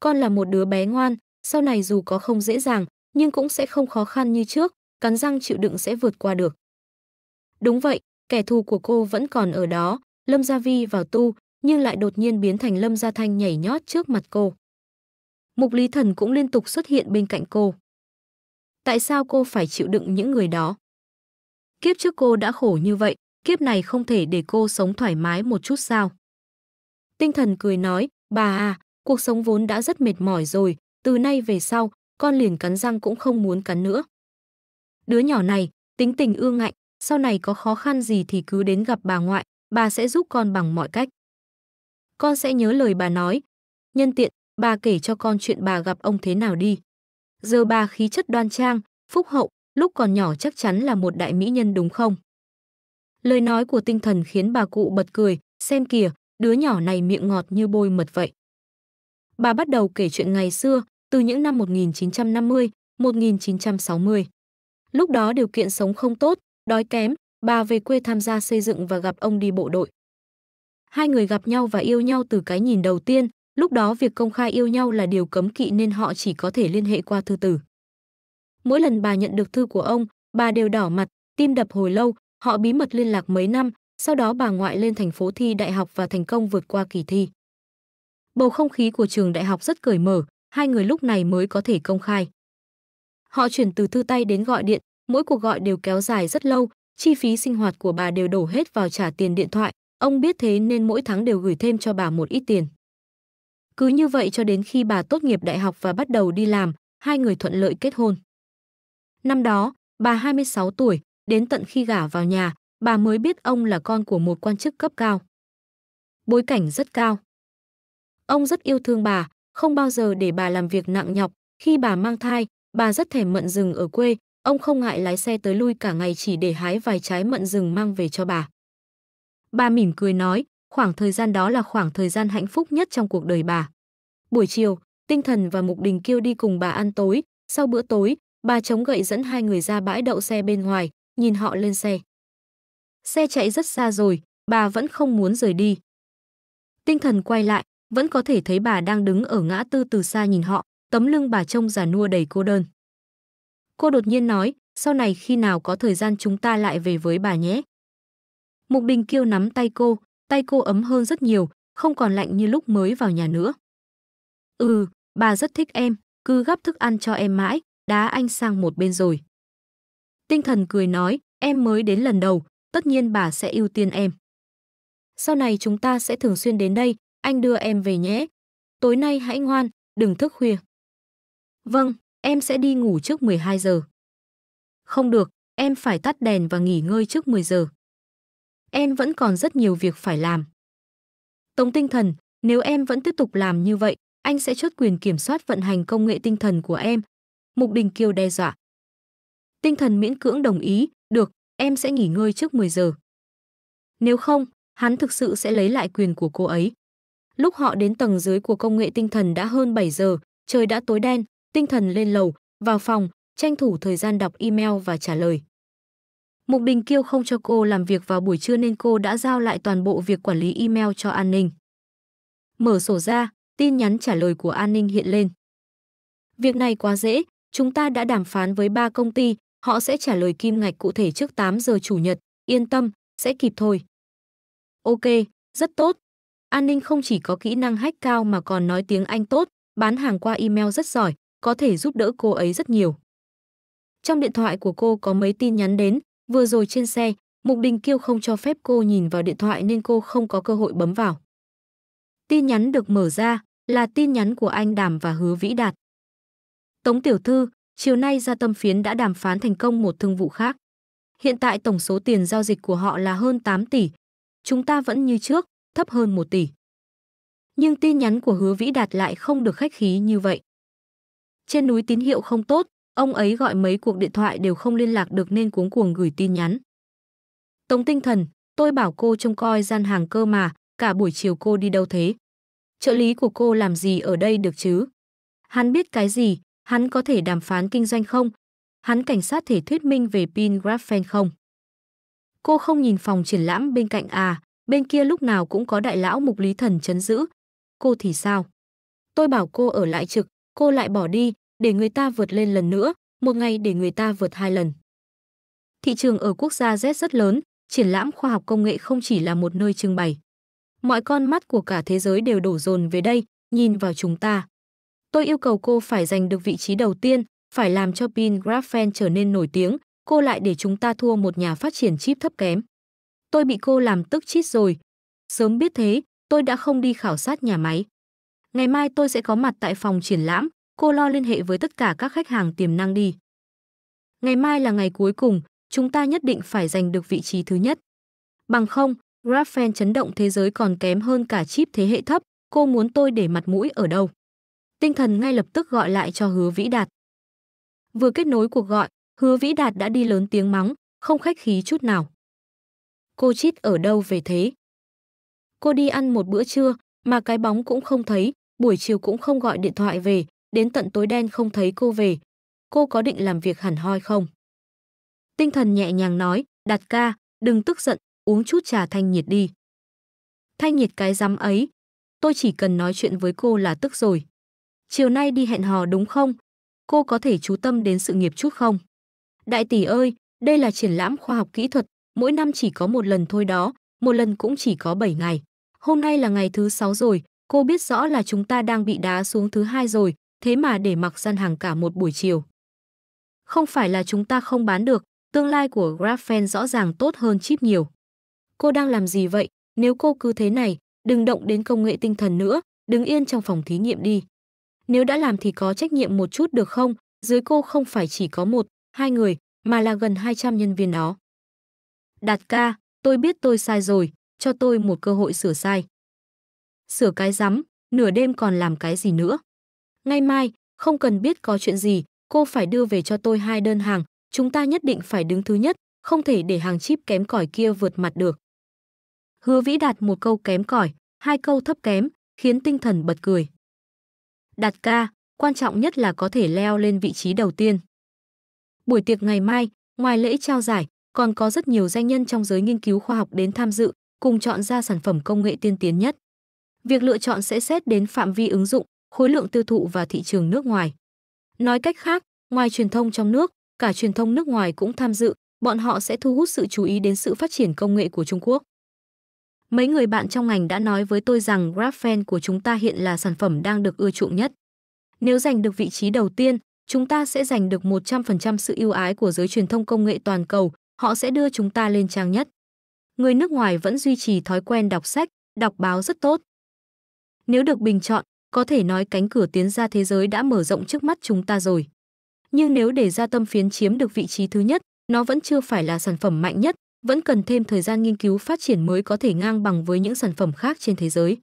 Con là một đứa bé ngoan, sau này dù có không dễ dàng, nhưng cũng sẽ không khó khăn như trước, cắn răng chịu đựng sẽ vượt qua được. Đúng vậy, kẻ thù của cô vẫn còn ở đó, Lâm Gia Vi vào tu, nhưng lại đột nhiên biến thành Lâm Gia Thanh nhảy nhót trước mặt cô. Mục Lý Thần cũng liên tục xuất hiện bên cạnh cô. Tại sao cô phải chịu đựng những người đó? Kiếp trước cô đã khổ như vậy, kiếp này không thể để cô sống thoải mái một chút sao? Tinh thần cười nói, bà à, cuộc sống vốn đã rất mệt mỏi rồi, từ nay về sau, con liền cắn răng cũng không muốn cắn nữa. Đứa nhỏ này, tính tình ương ngạnh, sau này có khó khăn gì thì cứ đến gặp bà ngoại, bà sẽ giúp con bằng mọi cách. Con sẽ nhớ lời bà nói. Nhân tiện, Bà kể cho con chuyện bà gặp ông thế nào đi. Giờ bà khí chất đoan trang, phúc hậu, lúc còn nhỏ chắc chắn là một đại mỹ nhân đúng không? Lời nói của tinh thần khiến bà cụ bật cười, xem kìa, đứa nhỏ này miệng ngọt như bôi mật vậy. Bà bắt đầu kể chuyện ngày xưa, từ những năm 1950, 1960. Lúc đó điều kiện sống không tốt, đói kém, bà về quê tham gia xây dựng và gặp ông đi bộ đội. Hai người gặp nhau và yêu nhau từ cái nhìn đầu tiên, Lúc đó việc công khai yêu nhau là điều cấm kỵ nên họ chỉ có thể liên hệ qua thư tử. Mỗi lần bà nhận được thư của ông, bà đều đỏ mặt, tim đập hồi lâu, họ bí mật liên lạc mấy năm, sau đó bà ngoại lên thành phố thi đại học và thành công vượt qua kỳ thi. Bầu không khí của trường đại học rất cởi mở, hai người lúc này mới có thể công khai. Họ chuyển từ thư tay đến gọi điện, mỗi cuộc gọi đều kéo dài rất lâu, chi phí sinh hoạt của bà đều đổ hết vào trả tiền điện thoại, ông biết thế nên mỗi tháng đều gửi thêm cho bà một ít tiền. Cứ như vậy cho đến khi bà tốt nghiệp đại học và bắt đầu đi làm, hai người thuận lợi kết hôn. Năm đó, bà 26 tuổi, đến tận khi gả vào nhà, bà mới biết ông là con của một quan chức cấp cao. Bối cảnh rất cao. Ông rất yêu thương bà, không bao giờ để bà làm việc nặng nhọc. Khi bà mang thai, bà rất thèm mận rừng ở quê, ông không ngại lái xe tới lui cả ngày chỉ để hái vài trái mận rừng mang về cho bà. Bà mỉm cười nói, khoảng thời gian đó là khoảng thời gian hạnh phúc nhất trong cuộc đời bà. Buổi chiều, Tinh Thần và Mục Đình Kiêu đi cùng bà ăn tối, sau bữa tối, bà chống gậy dẫn hai người ra bãi đậu xe bên ngoài, nhìn họ lên xe. Xe chạy rất xa rồi, bà vẫn không muốn rời đi. Tinh Thần quay lại, vẫn có thể thấy bà đang đứng ở ngã tư từ xa nhìn họ, tấm lưng bà trông già nua đầy cô đơn. Cô đột nhiên nói, sau này khi nào có thời gian chúng ta lại về với bà nhé. Mục Đình Kiêu nắm tay cô, tay cô ấm hơn rất nhiều, không còn lạnh như lúc mới vào nhà nữa. Ừ, bà rất thích em, cứ gắp thức ăn cho em mãi, đá anh sang một bên rồi. Tinh thần cười nói, em mới đến lần đầu, tất nhiên bà sẽ ưu tiên em. Sau này chúng ta sẽ thường xuyên đến đây, anh đưa em về nhé. Tối nay hãy ngoan, đừng thức khuya. Vâng, em sẽ đi ngủ trước 12 giờ. Không được, em phải tắt đèn và nghỉ ngơi trước 10 giờ em vẫn còn rất nhiều việc phải làm. Tống tinh thần, nếu em vẫn tiếp tục làm như vậy, anh sẽ chốt quyền kiểm soát vận hành công nghệ tinh thần của em. Mục Đình Kiều đe dọa. Tinh thần miễn cưỡng đồng ý, được, em sẽ nghỉ ngơi trước 10 giờ. Nếu không, hắn thực sự sẽ lấy lại quyền của cô ấy. Lúc họ đến tầng dưới của công nghệ tinh thần đã hơn 7 giờ, trời đã tối đen, tinh thần lên lầu, vào phòng, tranh thủ thời gian đọc email và trả lời. Mục Đình Kiêu không cho cô làm việc vào buổi trưa nên cô đã giao lại toàn bộ việc quản lý email cho An Ninh. Mở sổ ra, tin nhắn trả lời của An Ninh hiện lên. Việc này quá dễ, chúng ta đã đàm phán với ba công ty, họ sẽ trả lời kim ngạch cụ thể trước 8 giờ chủ nhật, yên tâm, sẽ kịp thôi. Ok, rất tốt. An Ninh không chỉ có kỹ năng hack cao mà còn nói tiếng Anh tốt, bán hàng qua email rất giỏi, có thể giúp đỡ cô ấy rất nhiều. Trong điện thoại của cô có mấy tin nhắn đến, Vừa rồi trên xe, Mục Đình Kiêu không cho phép cô nhìn vào điện thoại nên cô không có cơ hội bấm vào. Tin nhắn được mở ra là tin nhắn của anh Đàm và Hứa Vĩ Đạt. Tống Tiểu Thư, chiều nay gia tâm phiến đã đàm phán thành công một thương vụ khác. Hiện tại tổng số tiền giao dịch của họ là hơn 8 tỷ. Chúng ta vẫn như trước, thấp hơn 1 tỷ. Nhưng tin nhắn của Hứa Vĩ Đạt lại không được khách khí như vậy. Trên núi tín hiệu không tốt, Ông ấy gọi mấy cuộc điện thoại đều không liên lạc được nên cuống cuồng gửi tin nhắn. Tống tinh thần, tôi bảo cô trông coi gian hàng cơ mà, cả buổi chiều cô đi đâu thế? Trợ lý của cô làm gì ở đây được chứ? Hắn biết cái gì, hắn có thể đàm phán kinh doanh không? Hắn cảnh sát thể thuyết minh về pin graphen không? Cô không nhìn phòng triển lãm bên cạnh à, bên kia lúc nào cũng có đại lão mục lý thần chấn giữ. Cô thì sao? Tôi bảo cô ở lại trực, cô lại bỏ đi, để người ta vượt lên lần nữa, một ngày để người ta vượt hai lần. Thị trường ở quốc gia Z rất lớn, triển lãm khoa học công nghệ không chỉ là một nơi trưng bày. Mọi con mắt của cả thế giới đều đổ dồn về đây, nhìn vào chúng ta. Tôi yêu cầu cô phải giành được vị trí đầu tiên, phải làm cho pin Grafen trở nên nổi tiếng, cô lại để chúng ta thua một nhà phát triển chip thấp kém. Tôi bị cô làm tức chít rồi. Sớm biết thế, tôi đã không đi khảo sát nhà máy. Ngày mai tôi sẽ có mặt tại phòng triển lãm, cô lo liên hệ với tất cả các khách hàng tiềm năng đi. Ngày mai là ngày cuối cùng, chúng ta nhất định phải giành được vị trí thứ nhất. Bằng không, Graphene chấn động thế giới còn kém hơn cả chip thế hệ thấp, cô muốn tôi để mặt mũi ở đâu? Tinh thần ngay lập tức gọi lại cho Hứa Vĩ Đạt. Vừa kết nối cuộc gọi, Hứa Vĩ Đạt đã đi lớn tiếng mắng, không khách khí chút nào. Cô chít ở đâu về thế? Cô đi ăn một bữa trưa, mà cái bóng cũng không thấy, buổi chiều cũng không gọi điện thoại về, đến tận tối đen không thấy cô về. Cô có định làm việc hẳn hoi không? Tinh thần nhẹ nhàng nói, đặt ca, đừng tức giận, uống chút trà thanh nhiệt đi. Thanh nhiệt cái rắm ấy, tôi chỉ cần nói chuyện với cô là tức rồi. Chiều nay đi hẹn hò đúng không? Cô có thể chú tâm đến sự nghiệp chút không? Đại tỷ ơi, đây là triển lãm khoa học kỹ thuật, mỗi năm chỉ có một lần thôi đó, một lần cũng chỉ có 7 ngày. Hôm nay là ngày thứ 6 rồi, cô biết rõ là chúng ta đang bị đá xuống thứ hai rồi, thế mà để mặc gian hàng cả một buổi chiều. Không phải là chúng ta không bán được, tương lai của graphene rõ ràng tốt hơn chip nhiều. Cô đang làm gì vậy? Nếu cô cứ thế này, đừng động đến công nghệ tinh thần nữa, đứng yên trong phòng thí nghiệm đi. Nếu đã làm thì có trách nhiệm một chút được không? Dưới cô không phải chỉ có một, hai người, mà là gần 200 nhân viên đó. Đạt ca, tôi biết tôi sai rồi, cho tôi một cơ hội sửa sai. Sửa cái rắm, nửa đêm còn làm cái gì nữa? Ngay mai, không cần biết có chuyện gì, cô phải đưa về cho tôi hai đơn hàng, chúng ta nhất định phải đứng thứ nhất, không thể để hàng chip kém cỏi kia vượt mặt được. Hứa Vĩ đạt một câu kém cỏi, hai câu thấp kém, khiến tinh thần bật cười. Đạt ca, quan trọng nhất là có thể leo lên vị trí đầu tiên. Buổi tiệc ngày mai, ngoài lễ trao giải, còn có rất nhiều danh nhân trong giới nghiên cứu khoa học đến tham dự, cùng chọn ra sản phẩm công nghệ tiên tiến nhất. Việc lựa chọn sẽ xét đến phạm vi ứng dụng, khối lượng tiêu thụ và thị trường nước ngoài. Nói cách khác, ngoài truyền thông trong nước, cả truyền thông nước ngoài cũng tham dự, bọn họ sẽ thu hút sự chú ý đến sự phát triển công nghệ của Trung Quốc. Mấy người bạn trong ngành đã nói với tôi rằng Graphene của chúng ta hiện là sản phẩm đang được ưa chuộng nhất. Nếu giành được vị trí đầu tiên, chúng ta sẽ giành được 100% sự ưu ái của giới truyền thông công nghệ toàn cầu, họ sẽ đưa chúng ta lên trang nhất. Người nước ngoài vẫn duy trì thói quen đọc sách, đọc báo rất tốt. Nếu được bình chọn, có thể nói cánh cửa tiến ra thế giới đã mở rộng trước mắt chúng ta rồi. Nhưng nếu để gia tâm phiến chiếm được vị trí thứ nhất, nó vẫn chưa phải là sản phẩm mạnh nhất, vẫn cần thêm thời gian nghiên cứu phát triển mới có thể ngang bằng với những sản phẩm khác trên thế giới.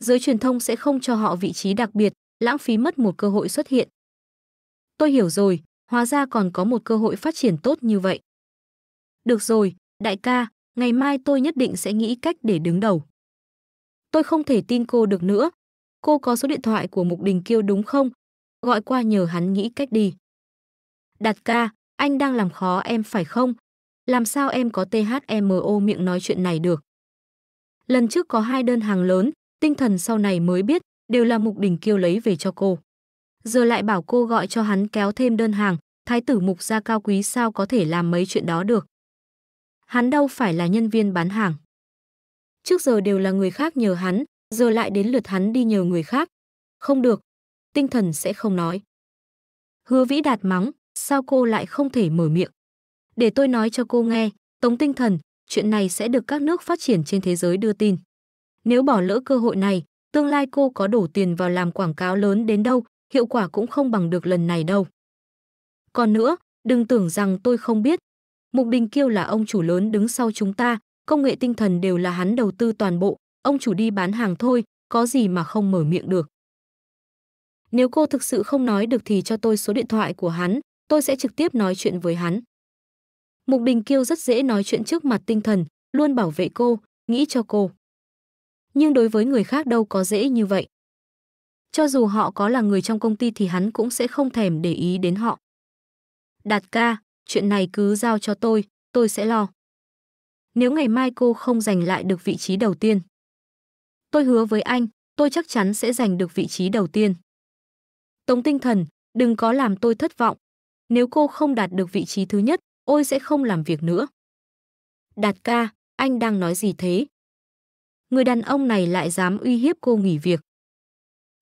Giới truyền thông sẽ không cho họ vị trí đặc biệt, lãng phí mất một cơ hội xuất hiện. Tôi hiểu rồi, hóa ra còn có một cơ hội phát triển tốt như vậy. Được rồi, đại ca, ngày mai tôi nhất định sẽ nghĩ cách để đứng đầu. Tôi không thể tin cô được nữa, cô có số điện thoại của Mục Đình Kiêu đúng không? Gọi qua nhờ hắn nghĩ cách đi. Đạt ca, anh đang làm khó em phải không? Làm sao em có THMO e miệng nói chuyện này được? Lần trước có hai đơn hàng lớn, tinh thần sau này mới biết, đều là Mục Đình Kiêu lấy về cho cô. Giờ lại bảo cô gọi cho hắn kéo thêm đơn hàng, thái tử Mục gia cao quý sao có thể làm mấy chuyện đó được? Hắn đâu phải là nhân viên bán hàng. Trước giờ đều là người khác nhờ hắn, giờ lại đến lượt hắn đi nhờ người khác. Không được, tinh thần sẽ không nói. Hứa vĩ đạt mắng, sao cô lại không thể mở miệng? Để tôi nói cho cô nghe, tống tinh thần, chuyện này sẽ được các nước phát triển trên thế giới đưa tin. Nếu bỏ lỡ cơ hội này, tương lai cô có đổ tiền vào làm quảng cáo lớn đến đâu, hiệu quả cũng không bằng được lần này đâu. Còn nữa, đừng tưởng rằng tôi không biết. Mục Đình Kiêu là ông chủ lớn đứng sau chúng ta, công nghệ tinh thần đều là hắn đầu tư toàn bộ, ông chủ đi bán hàng thôi, có gì mà không mở miệng được. Nếu cô thực sự không nói được thì cho tôi số điện thoại của hắn, tôi sẽ trực tiếp nói chuyện với hắn. Mục Đình Kiêu rất dễ nói chuyện trước mặt tinh thần, luôn bảo vệ cô, nghĩ cho cô. Nhưng đối với người khác đâu có dễ như vậy. Cho dù họ có là người trong công ty thì hắn cũng sẽ không thèm để ý đến họ. Đạt ca, chuyện này cứ giao cho tôi, tôi sẽ lo. Nếu ngày mai cô không giành lại được vị trí đầu tiên, Tôi hứa với anh, tôi chắc chắn sẽ giành được vị trí đầu tiên. Tống tinh thần, đừng có làm tôi thất vọng. Nếu cô không đạt được vị trí thứ nhất, ôi sẽ không làm việc nữa. Đạt ca, anh đang nói gì thế? Người đàn ông này lại dám uy hiếp cô nghỉ việc.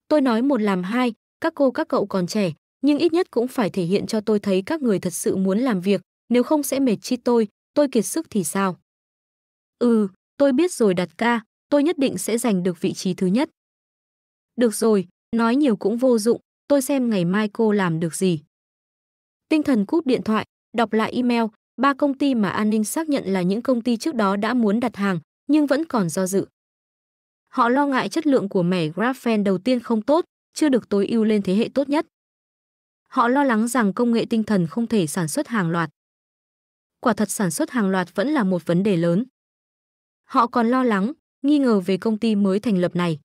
Tôi nói một làm hai, các cô các cậu còn trẻ, nhưng ít nhất cũng phải thể hiện cho tôi thấy các người thật sự muốn làm việc, nếu không sẽ mệt chi tôi, tôi kiệt sức thì sao? Ừ, tôi biết rồi đặt ca, tôi nhất định sẽ giành được vị trí thứ nhất. Được rồi, nói nhiều cũng vô dụng, tôi xem ngày mai cô làm được gì. Tinh thần cúp điện thoại, đọc lại email, ba công ty mà an ninh xác nhận là những công ty trước đó đã muốn đặt hàng, nhưng vẫn còn do dự. Họ lo ngại chất lượng của mẻ graphene đầu tiên không tốt, chưa được tối ưu lên thế hệ tốt nhất. Họ lo lắng rằng công nghệ tinh thần không thể sản xuất hàng loạt. Quả thật sản xuất hàng loạt vẫn là một vấn đề lớn. Họ còn lo lắng nghi ngờ về công ty mới thành lập này.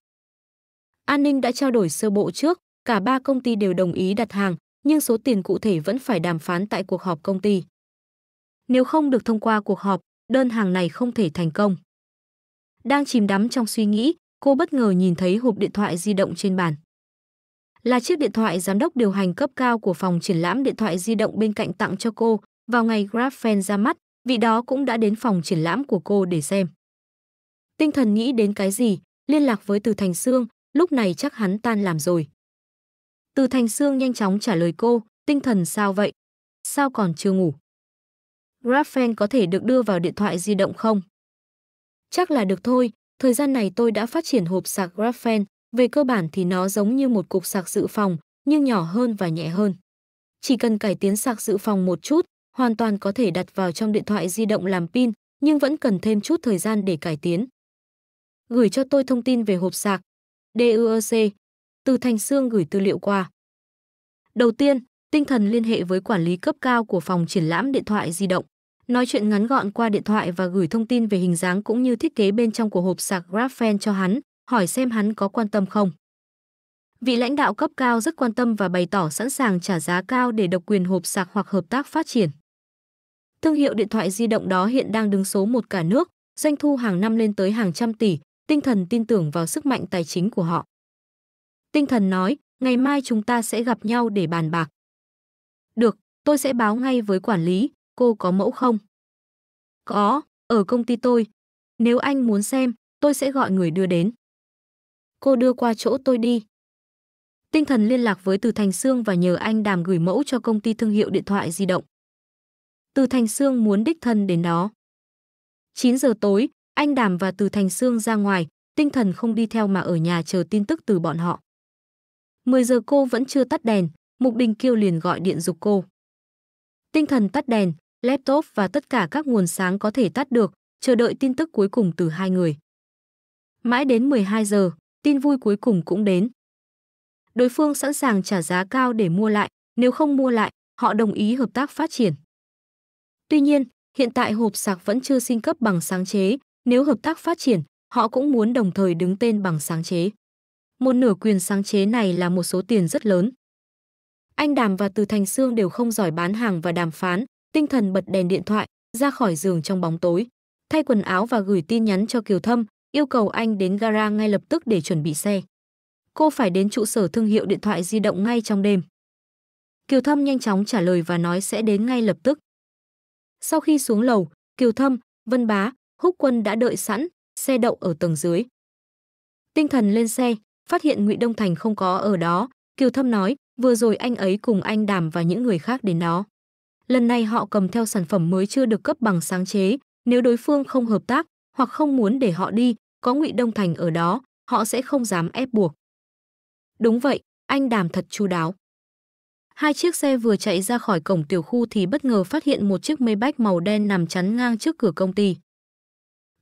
An ninh đã trao đổi sơ bộ trước, cả ba công ty đều đồng ý đặt hàng, nhưng số tiền cụ thể vẫn phải đàm phán tại cuộc họp công ty. Nếu không được thông qua cuộc họp, đơn hàng này không thể thành công. Đang chìm đắm trong suy nghĩ, cô bất ngờ nhìn thấy hộp điện thoại di động trên bàn. Là chiếc điện thoại giám đốc điều hành cấp cao của phòng triển lãm điện thoại di động bên cạnh tặng cho cô, vào ngày Graphen ra mắt, vị đó cũng đã đến phòng triển lãm của cô để xem. Tinh thần nghĩ đến cái gì, liên lạc với Từ Thành Sương, lúc này chắc hắn tan làm rồi. Từ Thành Sương nhanh chóng trả lời cô, tinh thần sao vậy? Sao còn chưa ngủ? Graphene có thể được đưa vào điện thoại di động không? Chắc là được thôi, thời gian này tôi đã phát triển hộp sạc Graphene, về cơ bản thì nó giống như một cục sạc dự phòng, nhưng nhỏ hơn và nhẹ hơn. Chỉ cần cải tiến sạc dự phòng một chút, hoàn toàn có thể đặt vào trong điện thoại di động làm pin, nhưng vẫn cần thêm chút thời gian để cải tiến gửi cho tôi thông tin về hộp sạc DUC e Từ Thành Sương gửi tư liệu qua. Đầu tiên, tinh thần liên hệ với quản lý cấp cao của phòng triển lãm điện thoại di động, nói chuyện ngắn gọn qua điện thoại và gửi thông tin về hình dáng cũng như thiết kế bên trong của hộp sạc Graphene cho hắn, hỏi xem hắn có quan tâm không. Vị lãnh đạo cấp cao rất quan tâm và bày tỏ sẵn sàng trả giá cao để độc quyền hộp sạc hoặc hợp tác phát triển. Thương hiệu điện thoại di động đó hiện đang đứng số một cả nước, doanh thu hàng năm lên tới hàng trăm tỷ, tinh thần tin tưởng vào sức mạnh tài chính của họ. Tinh thần nói, ngày mai chúng ta sẽ gặp nhau để bàn bạc. Được, tôi sẽ báo ngay với quản lý, cô có mẫu không? Có, ở công ty tôi. Nếu anh muốn xem, tôi sẽ gọi người đưa đến. Cô đưa qua chỗ tôi đi. Tinh thần liên lạc với Từ Thành Sương và nhờ anh đàm gửi mẫu cho công ty thương hiệu điện thoại di động. Từ Thành Sương muốn đích thân đến đó. 9 giờ tối, anh Đàm và Từ Thành Sương ra ngoài, tinh thần không đi theo mà ở nhà chờ tin tức từ bọn họ. 10 giờ cô vẫn chưa tắt đèn, Mục Đình Kiêu liền gọi điện dục cô. Tinh thần tắt đèn, laptop và tất cả các nguồn sáng có thể tắt được, chờ đợi tin tức cuối cùng từ hai người. Mãi đến 12 giờ, tin vui cuối cùng cũng đến. Đối phương sẵn sàng trả giá cao để mua lại, nếu không mua lại, họ đồng ý hợp tác phát triển. Tuy nhiên, hiện tại hộp sạc vẫn chưa xin cấp bằng sáng chế, nếu hợp tác phát triển, họ cũng muốn đồng thời đứng tên bằng sáng chế. Một nửa quyền sáng chế này là một số tiền rất lớn. Anh Đàm và Từ Thành Sương đều không giỏi bán hàng và đàm phán, tinh thần bật đèn điện thoại, ra khỏi giường trong bóng tối, thay quần áo và gửi tin nhắn cho Kiều Thâm, yêu cầu anh đến gara ngay lập tức để chuẩn bị xe. Cô phải đến trụ sở thương hiệu điện thoại di động ngay trong đêm. Kiều Thâm nhanh chóng trả lời và nói sẽ đến ngay lập tức. Sau khi xuống lầu, Kiều Thâm, Vân Bá, Húc Quân đã đợi sẵn, xe đậu ở tầng dưới. Tinh thần lên xe, phát hiện Ngụy Đông Thành không có ở đó, Kiều Thâm nói, vừa rồi anh ấy cùng anh Đàm và những người khác đến đó. Lần này họ cầm theo sản phẩm mới chưa được cấp bằng sáng chế, nếu đối phương không hợp tác hoặc không muốn để họ đi, có Ngụy Đông Thành ở đó, họ sẽ không dám ép buộc. Đúng vậy, anh Đàm thật chu đáo. Hai chiếc xe vừa chạy ra khỏi cổng tiểu khu thì bất ngờ phát hiện một chiếc Maybach màu đen nằm chắn ngang trước cửa công ty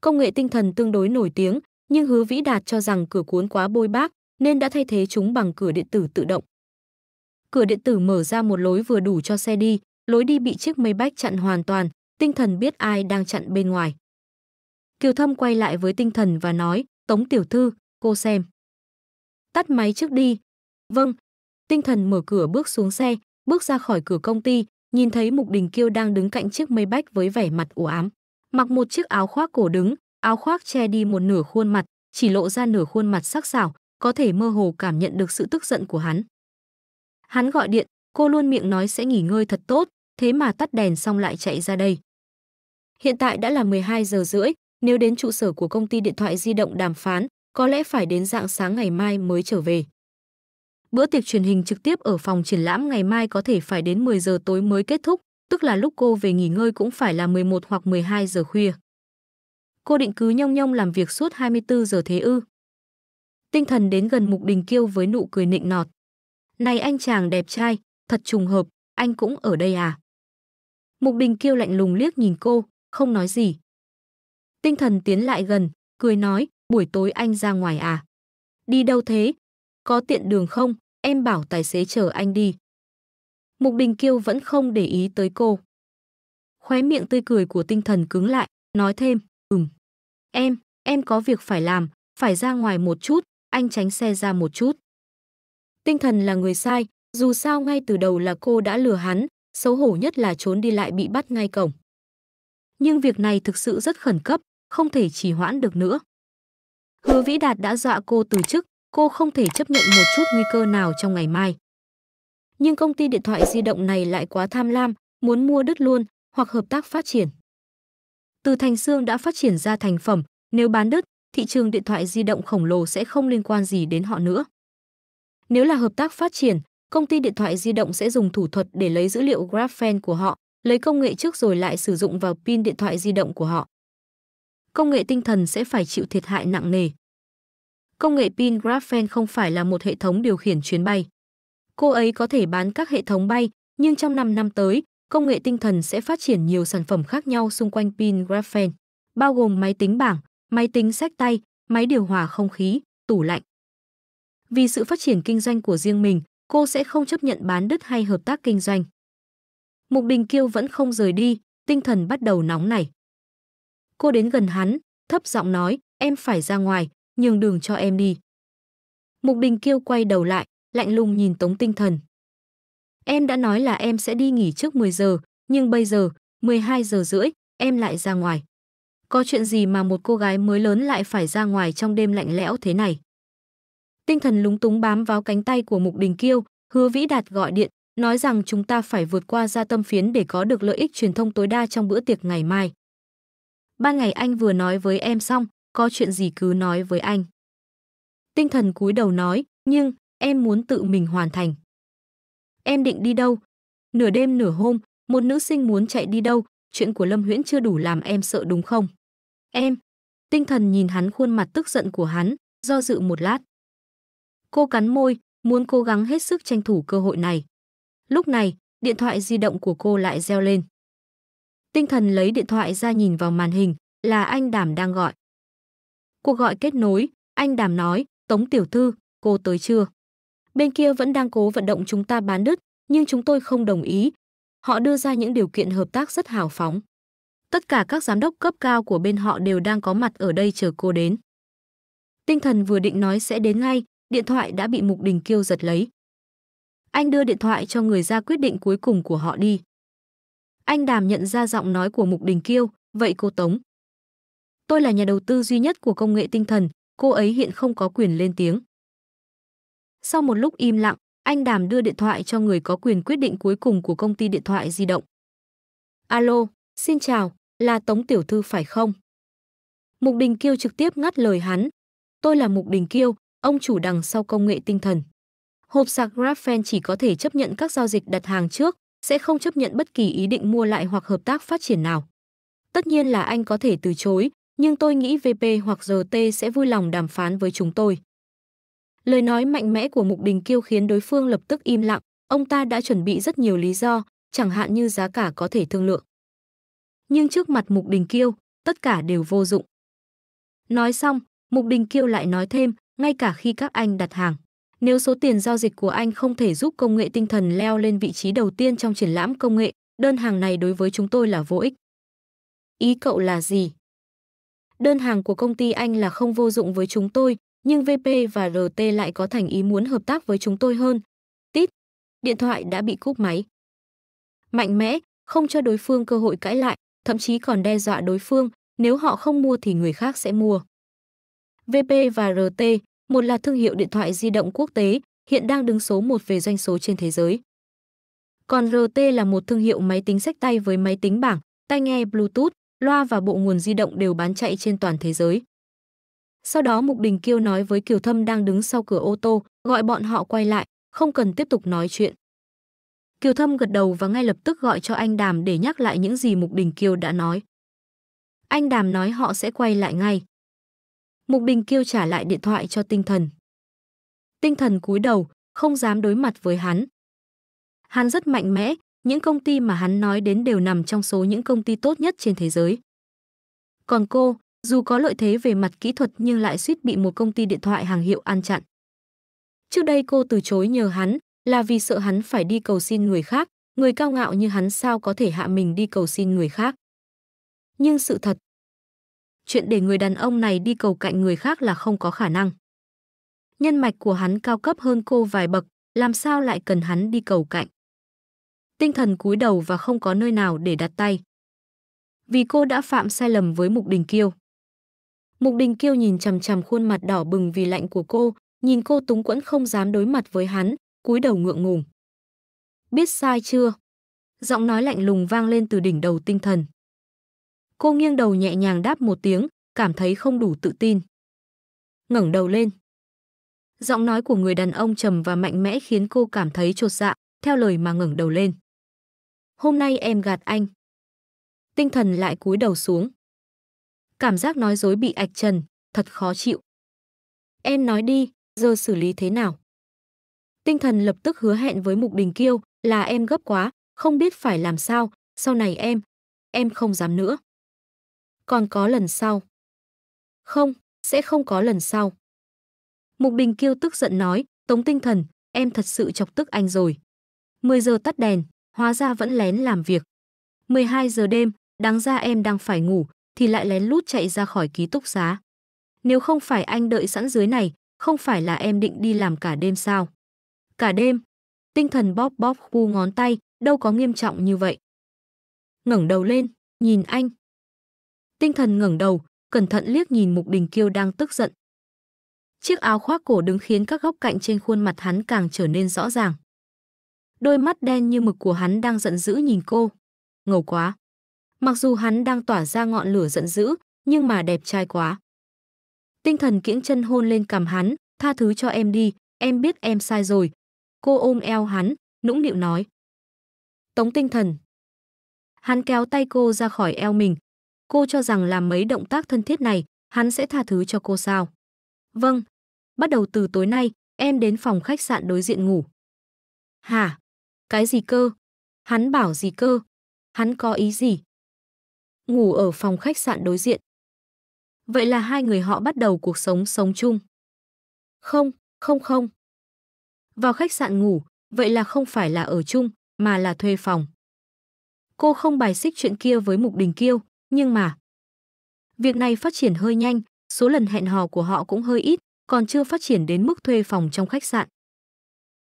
công nghệ tinh thần tương đối nổi tiếng, nhưng Hứa Vĩ Đạt cho rằng cửa cuốn quá bôi bác nên đã thay thế chúng bằng cửa điện tử tự động. Cửa điện tử mở ra một lối vừa đủ cho xe đi, lối đi bị chiếc mây bách chặn hoàn toàn, tinh thần biết ai đang chặn bên ngoài. Kiều Thâm quay lại với tinh thần và nói, Tống Tiểu Thư, cô xem. Tắt máy trước đi. Vâng. Tinh thần mở cửa bước xuống xe, bước ra khỏi cửa công ty, nhìn thấy Mục Đình Kiêu đang đứng cạnh chiếc mây bách với vẻ mặt u ám mặc một chiếc áo khoác cổ đứng, áo khoác che đi một nửa khuôn mặt, chỉ lộ ra nửa khuôn mặt sắc sảo, có thể mơ hồ cảm nhận được sự tức giận của hắn. Hắn gọi điện, cô luôn miệng nói sẽ nghỉ ngơi thật tốt, thế mà tắt đèn xong lại chạy ra đây. Hiện tại đã là 12 giờ rưỡi, nếu đến trụ sở của công ty điện thoại di động đàm phán, có lẽ phải đến dạng sáng ngày mai mới trở về. Bữa tiệc truyền hình trực tiếp ở phòng triển lãm ngày mai có thể phải đến 10 giờ tối mới kết thúc, tức là lúc cô về nghỉ ngơi cũng phải là 11 hoặc 12 giờ khuya. Cô định cứ nhông nhông làm việc suốt 24 giờ thế ư. Tinh thần đến gần Mục Đình Kiêu với nụ cười nịnh nọt. Này anh chàng đẹp trai, thật trùng hợp, anh cũng ở đây à? Mục Đình Kiêu lạnh lùng liếc nhìn cô, không nói gì. Tinh thần tiến lại gần, cười nói, buổi tối anh ra ngoài à? Đi đâu thế? Có tiện đường không? Em bảo tài xế chờ anh đi. Mục Đình Kiêu vẫn không để ý tới cô. Khóe miệng tươi cười của tinh thần cứng lại, nói thêm, ừm. Em, em có việc phải làm, phải ra ngoài một chút, anh tránh xe ra một chút. Tinh thần là người sai, dù sao ngay từ đầu là cô đã lừa hắn, xấu hổ nhất là trốn đi lại bị bắt ngay cổng. Nhưng việc này thực sự rất khẩn cấp, không thể trì hoãn được nữa. Hứa Vĩ Đạt đã dọa cô từ chức, cô không thể chấp nhận một chút nguy cơ nào trong ngày mai nhưng công ty điện thoại di động này lại quá tham lam, muốn mua đứt luôn hoặc hợp tác phát triển. Từ thành xương đã phát triển ra thành phẩm, nếu bán đứt, thị trường điện thoại di động khổng lồ sẽ không liên quan gì đến họ nữa. Nếu là hợp tác phát triển, công ty điện thoại di động sẽ dùng thủ thuật để lấy dữ liệu Graphene của họ, lấy công nghệ trước rồi lại sử dụng vào pin điện thoại di động của họ. Công nghệ tinh thần sẽ phải chịu thiệt hại nặng nề. Công nghệ pin Graphene không phải là một hệ thống điều khiển chuyến bay. Cô ấy có thể bán các hệ thống bay, nhưng trong 5 năm tới, công nghệ tinh thần sẽ phát triển nhiều sản phẩm khác nhau xung quanh pin graphene, bao gồm máy tính bảng, máy tính sách tay, máy điều hòa không khí, tủ lạnh. Vì sự phát triển kinh doanh của riêng mình, cô sẽ không chấp nhận bán đứt hay hợp tác kinh doanh. Mục Đình Kiêu vẫn không rời đi, tinh thần bắt đầu nóng nảy. Cô đến gần hắn, thấp giọng nói, em phải ra ngoài, nhường đường cho em đi. Mục Đình Kiêu quay đầu lại, lạnh lùng nhìn Tống Tinh Thần. Em đã nói là em sẽ đi nghỉ trước 10 giờ, nhưng bây giờ, 12 giờ rưỡi, em lại ra ngoài. Có chuyện gì mà một cô gái mới lớn lại phải ra ngoài trong đêm lạnh lẽo thế này? Tinh thần lúng túng bám vào cánh tay của Mục Đình Kiêu, hứa Vĩ Đạt gọi điện, nói rằng chúng ta phải vượt qua gia tâm phiến để có được lợi ích truyền thông tối đa trong bữa tiệc ngày mai. Ban ngày anh vừa nói với em xong, có chuyện gì cứ nói với anh. Tinh thần cúi đầu nói, nhưng em muốn tự mình hoàn thành. Em định đi đâu? Nửa đêm nửa hôm, một nữ sinh muốn chạy đi đâu, chuyện của Lâm Huyễn chưa đủ làm em sợ đúng không? Em. Tinh thần nhìn hắn khuôn mặt tức giận của hắn, do dự một lát. Cô cắn môi, muốn cố gắng hết sức tranh thủ cơ hội này. Lúc này, điện thoại di động của cô lại reo lên. Tinh thần lấy điện thoại ra nhìn vào màn hình, là anh Đàm đang gọi. Cuộc gọi kết nối, anh Đàm nói, Tống Tiểu Thư, cô tới chưa? Bên kia vẫn đang cố vận động chúng ta bán đứt, nhưng chúng tôi không đồng ý. Họ đưa ra những điều kiện hợp tác rất hào phóng. Tất cả các giám đốc cấp cao của bên họ đều đang có mặt ở đây chờ cô đến. Tinh thần vừa định nói sẽ đến ngay, điện thoại đã bị Mục Đình Kiêu giật lấy. Anh đưa điện thoại cho người ra quyết định cuối cùng của họ đi. Anh Đàm nhận ra giọng nói của Mục Đình Kiêu, vậy cô Tống. Tôi là nhà đầu tư duy nhất của công nghệ tinh thần, cô ấy hiện không có quyền lên tiếng. Sau một lúc im lặng, anh Đàm đưa điện thoại cho người có quyền quyết định cuối cùng của công ty điện thoại di động. Alo, xin chào, là Tống Tiểu Thư phải không? Mục Đình Kiêu trực tiếp ngắt lời hắn. Tôi là Mục Đình Kiêu, ông chủ đằng sau công nghệ tinh thần. Hộp sạc Grabfen chỉ có thể chấp nhận các giao dịch đặt hàng trước, sẽ không chấp nhận bất kỳ ý định mua lại hoặc hợp tác phát triển nào. Tất nhiên là anh có thể từ chối, nhưng tôi nghĩ VP hoặc GT sẽ vui lòng đàm phán với chúng tôi. Lời nói mạnh mẽ của Mục Đình Kiêu khiến đối phương lập tức im lặng, ông ta đã chuẩn bị rất nhiều lý do, chẳng hạn như giá cả có thể thương lượng. Nhưng trước mặt Mục Đình Kiêu, tất cả đều vô dụng. Nói xong, Mục Đình Kiêu lại nói thêm, ngay cả khi các anh đặt hàng, nếu số tiền giao dịch của anh không thể giúp công nghệ tinh thần leo lên vị trí đầu tiên trong triển lãm công nghệ, đơn hàng này đối với chúng tôi là vô ích. Ý cậu là gì? Đơn hàng của công ty anh là không vô dụng với chúng tôi, nhưng VP và RT lại có thành ý muốn hợp tác với chúng tôi hơn. Tít, điện thoại đã bị cúp máy. Mạnh mẽ, không cho đối phương cơ hội cãi lại, thậm chí còn đe dọa đối phương, nếu họ không mua thì người khác sẽ mua. VP và RT, một là thương hiệu điện thoại di động quốc tế, hiện đang đứng số 1 về doanh số trên thế giới. Còn RT là một thương hiệu máy tính sách tay với máy tính bảng, tai nghe Bluetooth, loa và bộ nguồn di động đều bán chạy trên toàn thế giới. Sau đó Mục Đình Kiêu nói với Kiều Thâm đang đứng sau cửa ô tô, gọi bọn họ quay lại, không cần tiếp tục nói chuyện. Kiều Thâm gật đầu và ngay lập tức gọi cho anh Đàm để nhắc lại những gì Mục Đình Kiêu đã nói. Anh Đàm nói họ sẽ quay lại ngay. Mục Đình Kiêu trả lại điện thoại cho tinh thần. Tinh thần cúi đầu, không dám đối mặt với hắn. Hắn rất mạnh mẽ, những công ty mà hắn nói đến đều nằm trong số những công ty tốt nhất trên thế giới. Còn cô, dù có lợi thế về mặt kỹ thuật nhưng lại suýt bị một công ty điện thoại hàng hiệu ăn chặn. Trước đây cô từ chối nhờ hắn là vì sợ hắn phải đi cầu xin người khác, người cao ngạo như hắn sao có thể hạ mình đi cầu xin người khác. Nhưng sự thật, chuyện để người đàn ông này đi cầu cạnh người khác là không có khả năng. Nhân mạch của hắn cao cấp hơn cô vài bậc, làm sao lại cần hắn đi cầu cạnh. Tinh thần cúi đầu và không có nơi nào để đặt tay. Vì cô đã phạm sai lầm với Mục Đình Kiêu. Mục Đình Kiêu nhìn chằm chằm khuôn mặt đỏ bừng vì lạnh của cô, nhìn cô túng quẫn không dám đối mặt với hắn, cúi đầu ngượng ngùng. Biết sai chưa? Giọng nói lạnh lùng vang lên từ đỉnh đầu tinh thần. Cô nghiêng đầu nhẹ nhàng đáp một tiếng, cảm thấy không đủ tự tin. Ngẩng đầu lên. Giọng nói của người đàn ông trầm và mạnh mẽ khiến cô cảm thấy chột dạ, theo lời mà ngẩng đầu lên. Hôm nay em gạt anh. Tinh thần lại cúi đầu xuống. Cảm giác nói dối bị ạch trần, thật khó chịu. Em nói đi, giờ xử lý thế nào? Tinh thần lập tức hứa hẹn với Mục Đình Kiêu là em gấp quá, không biết phải làm sao, sau này em, em không dám nữa. Còn có lần sau. Không, sẽ không có lần sau. Mục Đình Kiêu tức giận nói, Tống Tinh Thần, em thật sự chọc tức anh rồi. 10 giờ tắt đèn, hóa ra vẫn lén làm việc. 12 giờ đêm, đáng ra em đang phải ngủ, thì lại lén lút chạy ra khỏi ký túc xá. Nếu không phải anh đợi sẵn dưới này, không phải là em định đi làm cả đêm sao? Cả đêm? Tinh thần bóp bóp khu ngón tay, đâu có nghiêm trọng như vậy. Ngẩng đầu lên, nhìn anh. Tinh thần ngẩng đầu, cẩn thận liếc nhìn Mục Đình Kiêu đang tức giận. Chiếc áo khoác cổ đứng khiến các góc cạnh trên khuôn mặt hắn càng trở nên rõ ràng. Đôi mắt đen như mực của hắn đang giận dữ nhìn cô. Ngầu quá. Mặc dù hắn đang tỏa ra ngọn lửa giận dữ, nhưng mà đẹp trai quá. Tinh thần kiễng chân hôn lên cằm hắn, tha thứ cho em đi, em biết em sai rồi. Cô ôm eo hắn, nũng nịu nói. Tống tinh thần. Hắn kéo tay cô ra khỏi eo mình. Cô cho rằng làm mấy động tác thân thiết này, hắn sẽ tha thứ cho cô sao? Vâng. Bắt đầu từ tối nay, em đến phòng khách sạn đối diện ngủ. Hả? Cái gì cơ? Hắn bảo gì cơ? Hắn có ý gì? ngủ ở phòng khách sạn đối diện. Vậy là hai người họ bắt đầu cuộc sống sống chung. Không, không không. Vào khách sạn ngủ, vậy là không phải là ở chung, mà là thuê phòng. Cô không bài xích chuyện kia với Mục Đình Kiêu, nhưng mà... Việc này phát triển hơi nhanh, số lần hẹn hò của họ cũng hơi ít, còn chưa phát triển đến mức thuê phòng trong khách sạn.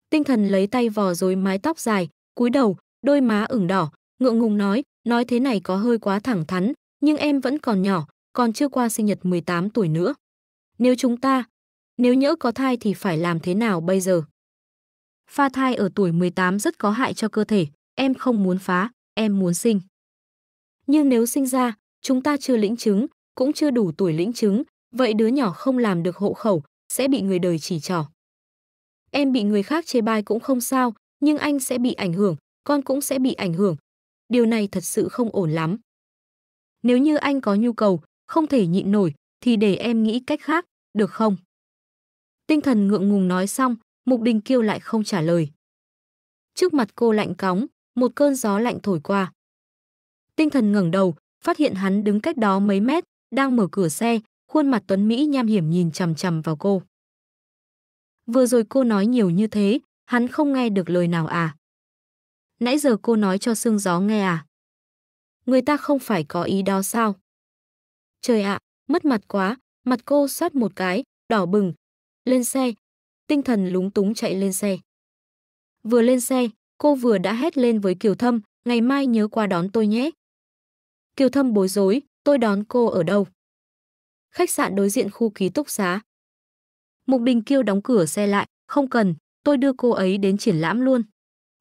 Tinh thần lấy tay vò rồi mái tóc dài, cúi đầu, đôi má ửng đỏ, ngượng ngùng nói, Nói thế này có hơi quá thẳng thắn, nhưng em vẫn còn nhỏ, còn chưa qua sinh nhật 18 tuổi nữa. Nếu chúng ta, nếu nhỡ có thai thì phải làm thế nào bây giờ? Pha thai ở tuổi 18 rất có hại cho cơ thể, em không muốn phá, em muốn sinh. Nhưng nếu sinh ra, chúng ta chưa lĩnh chứng, cũng chưa đủ tuổi lĩnh chứng, vậy đứa nhỏ không làm được hộ khẩu, sẽ bị người đời chỉ trỏ. Em bị người khác chê bai cũng không sao, nhưng anh sẽ bị ảnh hưởng, con cũng sẽ bị ảnh hưởng, điều này thật sự không ổn lắm. Nếu như anh có nhu cầu, không thể nhịn nổi, thì để em nghĩ cách khác, được không? Tinh thần ngượng ngùng nói xong, Mục Đình Kiêu lại không trả lời. Trước mặt cô lạnh cóng, một cơn gió lạnh thổi qua. Tinh thần ngẩng đầu, phát hiện hắn đứng cách đó mấy mét, đang mở cửa xe, khuôn mặt Tuấn Mỹ nham hiểm nhìn chằm chằm vào cô. Vừa rồi cô nói nhiều như thế, hắn không nghe được lời nào à? nãy giờ cô nói cho sương gió nghe à? Người ta không phải có ý đó sao? Trời ạ, mất mặt quá, mặt cô xoát một cái, đỏ bừng. Lên xe, tinh thần lúng túng chạy lên xe. Vừa lên xe, cô vừa đã hét lên với Kiều Thâm, ngày mai nhớ qua đón tôi nhé. Kiều Thâm bối rối, tôi đón cô ở đâu? Khách sạn đối diện khu ký túc xá. Mục Bình Kiêu đóng cửa xe lại, không cần, tôi đưa cô ấy đến triển lãm luôn.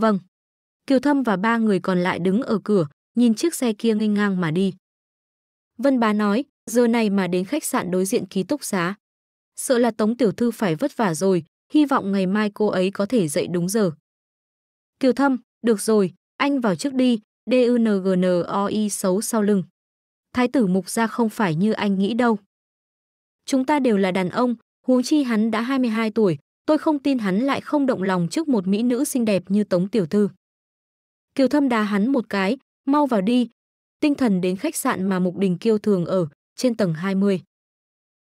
Vâng. Kiều Thâm và ba người còn lại đứng ở cửa, nhìn chiếc xe kia nghênh ngang mà đi. Vân Bá nói, giờ này mà đến khách sạn đối diện ký túc xá. Sợ là Tống Tiểu Thư phải vất vả rồi, hy vọng ngày mai cô ấy có thể dậy đúng giờ. Kiều Thâm, được rồi, anh vào trước đi, DUNGNOI xấu sau lưng. Thái tử mục ra không phải như anh nghĩ đâu. Chúng ta đều là đàn ông, huống chi hắn đã 22 tuổi, tôi không tin hắn lại không động lòng trước một mỹ nữ xinh đẹp như Tống Tiểu Thư. Kiều Thâm đá hắn một cái, mau vào đi. Tinh thần đến khách sạn mà Mục Đình Kiêu thường ở, trên tầng 20.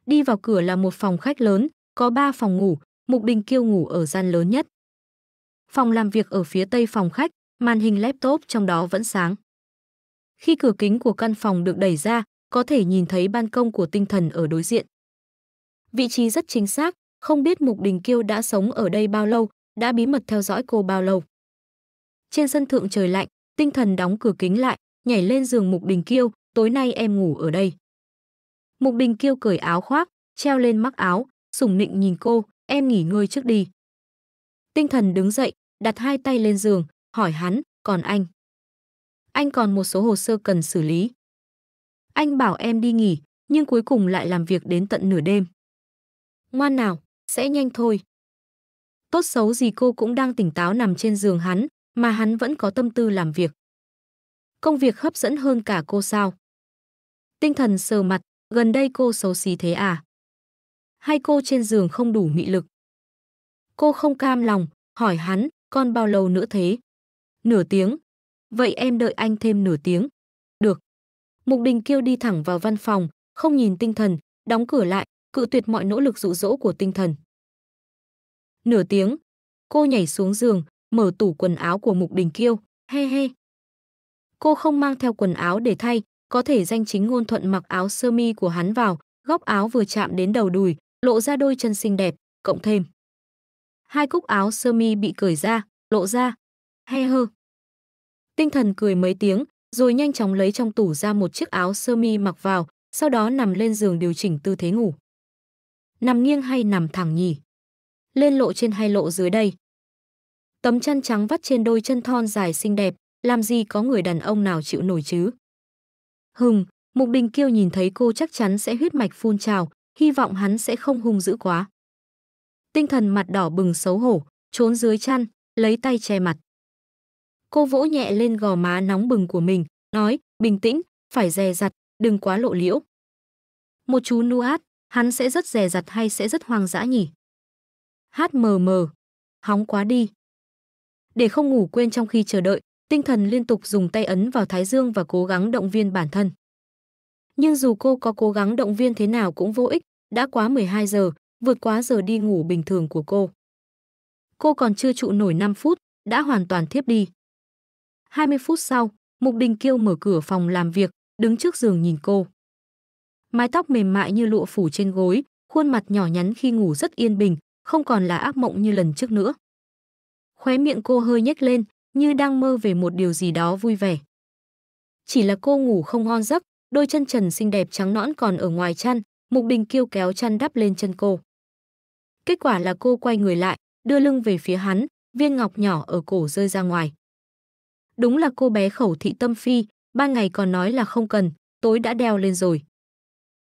Đi vào cửa là một phòng khách lớn, có 3 phòng ngủ, Mục Đình Kiêu ngủ ở gian lớn nhất. Phòng làm việc ở phía tây phòng khách, màn hình laptop trong đó vẫn sáng. Khi cửa kính của căn phòng được đẩy ra, có thể nhìn thấy ban công của tinh thần ở đối diện. Vị trí rất chính xác, không biết Mục Đình Kiêu đã sống ở đây bao lâu, đã bí mật theo dõi cô bao lâu. Trên sân thượng trời lạnh, tinh thần đóng cửa kính lại, nhảy lên giường Mục Đình Kiêu, tối nay em ngủ ở đây. Mục Đình Kiêu cởi áo khoác, treo lên mắc áo, sủng nịnh nhìn cô, em nghỉ ngơi trước đi. Tinh thần đứng dậy, đặt hai tay lên giường, hỏi hắn, còn anh? Anh còn một số hồ sơ cần xử lý. Anh bảo em đi nghỉ, nhưng cuối cùng lại làm việc đến tận nửa đêm. Ngoan nào, sẽ nhanh thôi. Tốt xấu gì cô cũng đang tỉnh táo nằm trên giường hắn, mà hắn vẫn có tâm tư làm việc. Công việc hấp dẫn hơn cả cô sao? Tinh thần sờ mặt, gần đây cô xấu xí thế à? Hay cô trên giường không đủ mị lực? Cô không cam lòng, hỏi hắn, con bao lâu nữa thế? Nửa tiếng. Vậy em đợi anh thêm nửa tiếng. Được. Mục Đình kêu đi thẳng vào văn phòng, không nhìn tinh thần, đóng cửa lại, cự tuyệt mọi nỗ lực dụ dỗ của tinh thần. Nửa tiếng, cô nhảy xuống giường, mở tủ quần áo của Mục Đình Kiêu, he he. Cô không mang theo quần áo để thay, có thể danh chính ngôn thuận mặc áo sơ mi của hắn vào, góc áo vừa chạm đến đầu đùi, lộ ra đôi chân xinh đẹp, cộng thêm. Hai cúc áo sơ mi bị cởi ra, lộ ra, he hơ. Tinh thần cười mấy tiếng, rồi nhanh chóng lấy trong tủ ra một chiếc áo sơ mi mặc vào, sau đó nằm lên giường điều chỉnh tư thế ngủ. Nằm nghiêng hay nằm thẳng nhỉ? Lên lộ trên hay lộ dưới đây? Tấm chân trắng vắt trên đôi chân thon dài xinh đẹp, làm gì có người đàn ông nào chịu nổi chứ. Hùng, Mục Đình Kiêu nhìn thấy cô chắc chắn sẽ huyết mạch phun trào, hy vọng hắn sẽ không hung dữ quá. Tinh thần mặt đỏ bừng xấu hổ, trốn dưới chăn, lấy tay che mặt. Cô vỗ nhẹ lên gò má nóng bừng của mình, nói, bình tĩnh, phải dè dặt, đừng quá lộ liễu. Một chú nuát, hắn sẽ rất dè dặt hay sẽ rất hoang dã nhỉ? Hát mờ mờ, hóng quá đi. Để không ngủ quên trong khi chờ đợi, tinh thần liên tục dùng tay ấn vào thái dương và cố gắng động viên bản thân. Nhưng dù cô có cố gắng động viên thế nào cũng vô ích, đã quá 12 giờ, vượt quá giờ đi ngủ bình thường của cô. Cô còn chưa trụ nổi 5 phút, đã hoàn toàn thiếp đi. 20 phút sau, Mục Đình Kiêu mở cửa phòng làm việc, đứng trước giường nhìn cô. Mái tóc mềm mại như lụa phủ trên gối, khuôn mặt nhỏ nhắn khi ngủ rất yên bình, không còn là ác mộng như lần trước nữa. Khóe miệng cô hơi nhếch lên, như đang mơ về một điều gì đó vui vẻ. Chỉ là cô ngủ không ngon giấc, đôi chân trần xinh đẹp trắng nõn còn ở ngoài chăn, Mục Đình kêu kéo chăn đắp lên chân cô. Kết quả là cô quay người lại, đưa lưng về phía hắn, viên ngọc nhỏ ở cổ rơi ra ngoài. Đúng là cô bé khẩu thị tâm phi, ban ngày còn nói là không cần, tối đã đeo lên rồi.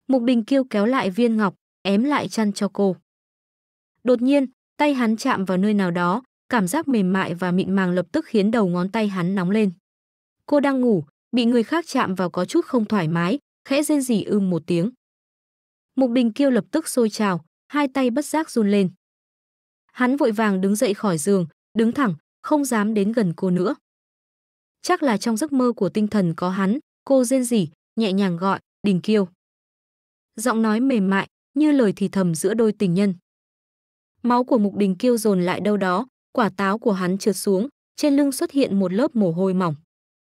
Mục Đình kêu kéo lại viên ngọc, ém lại chăn cho cô. Đột nhiên, tay hắn chạm vào nơi nào đó, cảm giác mềm mại và mịn màng lập tức khiến đầu ngón tay hắn nóng lên. Cô đang ngủ, bị người khác chạm vào có chút không thoải mái, khẽ rên rỉ ưm một tiếng. Mục Đình Kiêu lập tức sôi trào, hai tay bất giác run lên. Hắn vội vàng đứng dậy khỏi giường, đứng thẳng, không dám đến gần cô nữa. Chắc là trong giấc mơ của tinh thần có hắn, cô rên rỉ, nhẹ nhàng gọi, Đình Kiêu. Giọng nói mềm mại, như lời thì thầm giữa đôi tình nhân. Máu của Mục Đình Kiêu dồn lại đâu đó, quả táo của hắn trượt xuống, trên lưng xuất hiện một lớp mồ hôi mỏng.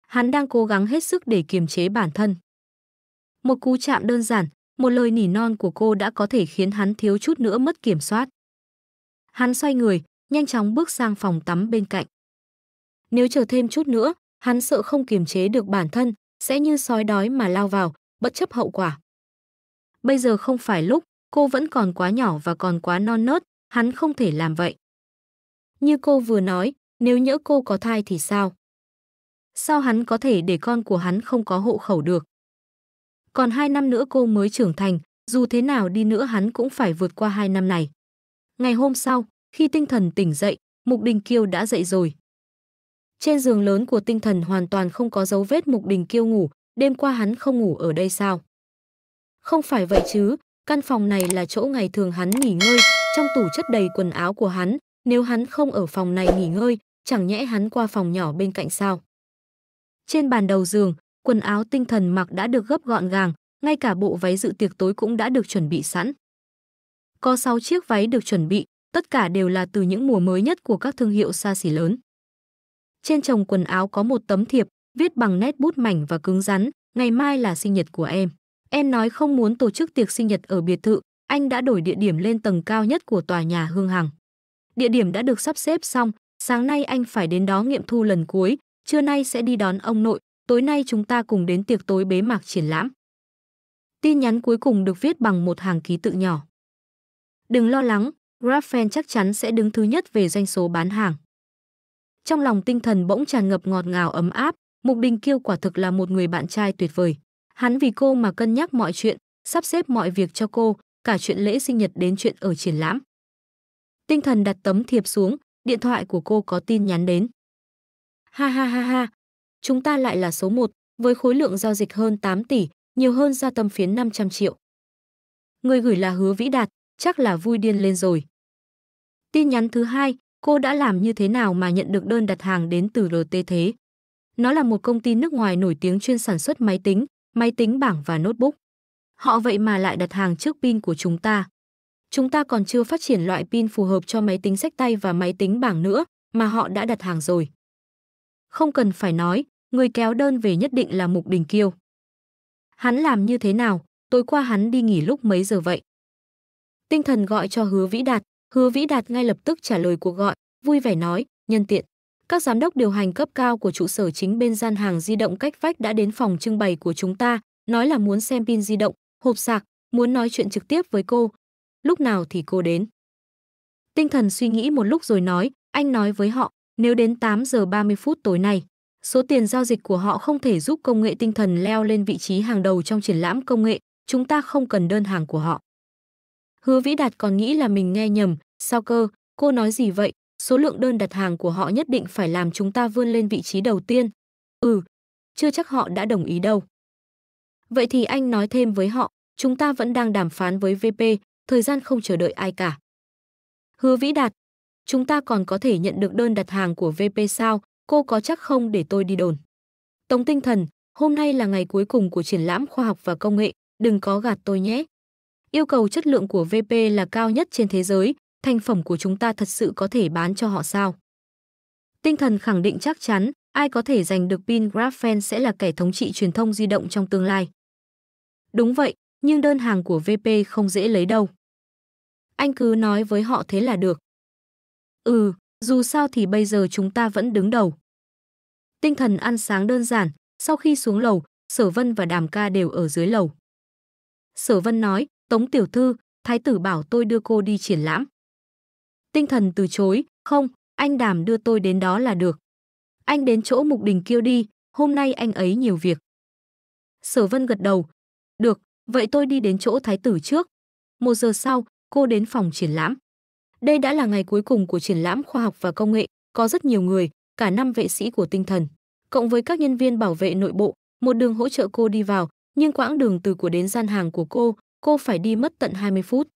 Hắn đang cố gắng hết sức để kiềm chế bản thân. Một cú chạm đơn giản, một lời nỉ non của cô đã có thể khiến hắn thiếu chút nữa mất kiểm soát. Hắn xoay người, nhanh chóng bước sang phòng tắm bên cạnh. Nếu chờ thêm chút nữa, hắn sợ không kiềm chế được bản thân, sẽ như sói đói mà lao vào, bất chấp hậu quả. Bây giờ không phải lúc, cô vẫn còn quá nhỏ và còn quá non nớt, hắn không thể làm vậy. Như cô vừa nói, nếu nhỡ cô có thai thì sao? Sao hắn có thể để con của hắn không có hộ khẩu được? Còn hai năm nữa cô mới trưởng thành, dù thế nào đi nữa hắn cũng phải vượt qua hai năm này. Ngày hôm sau, khi tinh thần tỉnh dậy, Mục Đình Kiêu đã dậy rồi. Trên giường lớn của tinh thần hoàn toàn không có dấu vết Mục Đình Kiêu ngủ, đêm qua hắn không ngủ ở đây sao? Không phải vậy chứ, căn phòng này là chỗ ngày thường hắn nghỉ ngơi, trong tủ chất đầy quần áo của hắn, nếu hắn không ở phòng này nghỉ ngơi, chẳng nhẽ hắn qua phòng nhỏ bên cạnh sao. Trên bàn đầu giường, quần áo tinh thần mặc đã được gấp gọn gàng, ngay cả bộ váy dự tiệc tối cũng đã được chuẩn bị sẵn. Có 6 chiếc váy được chuẩn bị, tất cả đều là từ những mùa mới nhất của các thương hiệu xa xỉ lớn. Trên chồng quần áo có một tấm thiệp, viết bằng nét bút mảnh và cứng rắn, ngày mai là sinh nhật của em. Em nói không muốn tổ chức tiệc sinh nhật ở biệt thự, anh đã đổi địa điểm lên tầng cao nhất của tòa nhà Hương Hằng. Địa điểm đã được sắp xếp xong, sáng nay anh phải đến đó nghiệm thu lần cuối, trưa nay sẽ đi đón ông nội, tối nay chúng ta cùng đến tiệc tối bế mạc triển lãm. Tin nhắn cuối cùng được viết bằng một hàng ký tự nhỏ. Đừng lo lắng, Raphael chắc chắn sẽ đứng thứ nhất về doanh số bán hàng. Trong lòng tinh thần bỗng tràn ngập ngọt ngào ấm áp, Mục Đình Kiêu quả thực là một người bạn trai tuyệt vời. Hắn vì cô mà cân nhắc mọi chuyện, sắp xếp mọi việc cho cô, cả chuyện lễ sinh nhật đến chuyện ở triển lãm. Tinh thần đặt tấm thiệp xuống, điện thoại của cô có tin nhắn đến. Ha ha ha ha, chúng ta lại là số 1, với khối lượng giao dịch hơn 8 tỷ, nhiều hơn gia tâm phiến 500 triệu. Người gửi là hứa vĩ đạt, chắc là vui điên lên rồi. Tin nhắn thứ hai, cô đã làm như thế nào mà nhận được đơn đặt hàng đến từ RT thế? Nó là một công ty nước ngoài nổi tiếng chuyên sản xuất máy tính, máy tính bảng và notebook. Họ vậy mà lại đặt hàng trước pin của chúng ta. Chúng ta còn chưa phát triển loại pin phù hợp cho máy tính sách tay và máy tính bảng nữa, mà họ đã đặt hàng rồi. Không cần phải nói, người kéo đơn về nhất định là Mục Đình Kiêu. Hắn làm như thế nào, tối qua hắn đi nghỉ lúc mấy giờ vậy? Tinh thần gọi cho Hứa Vĩ Đạt, Hứa Vĩ Đạt ngay lập tức trả lời cuộc gọi, vui vẻ nói, nhân tiện. Các giám đốc điều hành cấp cao của trụ sở chính bên gian hàng di động cách vách đã đến phòng trưng bày của chúng ta, nói là muốn xem pin di động, hộp sạc, muốn nói chuyện trực tiếp với cô, lúc nào thì cô đến. Tinh thần suy nghĩ một lúc rồi nói, anh nói với họ, nếu đến 8 giờ 30 phút tối nay, số tiền giao dịch của họ không thể giúp công nghệ tinh thần leo lên vị trí hàng đầu trong triển lãm công nghệ, chúng ta không cần đơn hàng của họ. Hứa Vĩ Đạt còn nghĩ là mình nghe nhầm, sao cơ, cô nói gì vậy, số lượng đơn đặt hàng của họ nhất định phải làm chúng ta vươn lên vị trí đầu tiên. Ừ, chưa chắc họ đã đồng ý đâu. Vậy thì anh nói thêm với họ, chúng ta vẫn đang đàm phán với VP, thời gian không chờ đợi ai cả. Hứa Vĩ Đạt, chúng ta còn có thể nhận được đơn đặt hàng của VP sao, cô có chắc không để tôi đi đồn. Tống tinh thần, hôm nay là ngày cuối cùng của triển lãm khoa học và công nghệ, đừng có gạt tôi nhé. Yêu cầu chất lượng của VP là cao nhất trên thế giới, thành phẩm của chúng ta thật sự có thể bán cho họ sao? Tinh thần khẳng định chắc chắn, ai có thể giành được pin Graphene sẽ là kẻ thống trị truyền thông di động trong tương lai. Đúng vậy, nhưng đơn hàng của VP không dễ lấy đâu anh cứ nói với họ thế là được. Ừ, dù sao thì bây giờ chúng ta vẫn đứng đầu. Tinh thần ăn sáng đơn giản, sau khi xuống lầu, Sở Vân và Đàm Ca đều ở dưới lầu. Sở Vân nói, Tống Tiểu Thư, Thái tử bảo tôi đưa cô đi triển lãm. Tinh thần từ chối, không, anh Đàm đưa tôi đến đó là được. Anh đến chỗ Mục Đình Kiêu đi, hôm nay anh ấy nhiều việc. Sở Vân gật đầu. Được, vậy tôi đi đến chỗ Thái tử trước. Một giờ sau, cô đến phòng triển lãm. Đây đã là ngày cuối cùng của triển lãm khoa học và công nghệ, có rất nhiều người, cả năm vệ sĩ của tinh thần, cộng với các nhân viên bảo vệ nội bộ, một đường hỗ trợ cô đi vào, nhưng quãng đường từ của đến gian hàng của cô, cô phải đi mất tận 20 phút.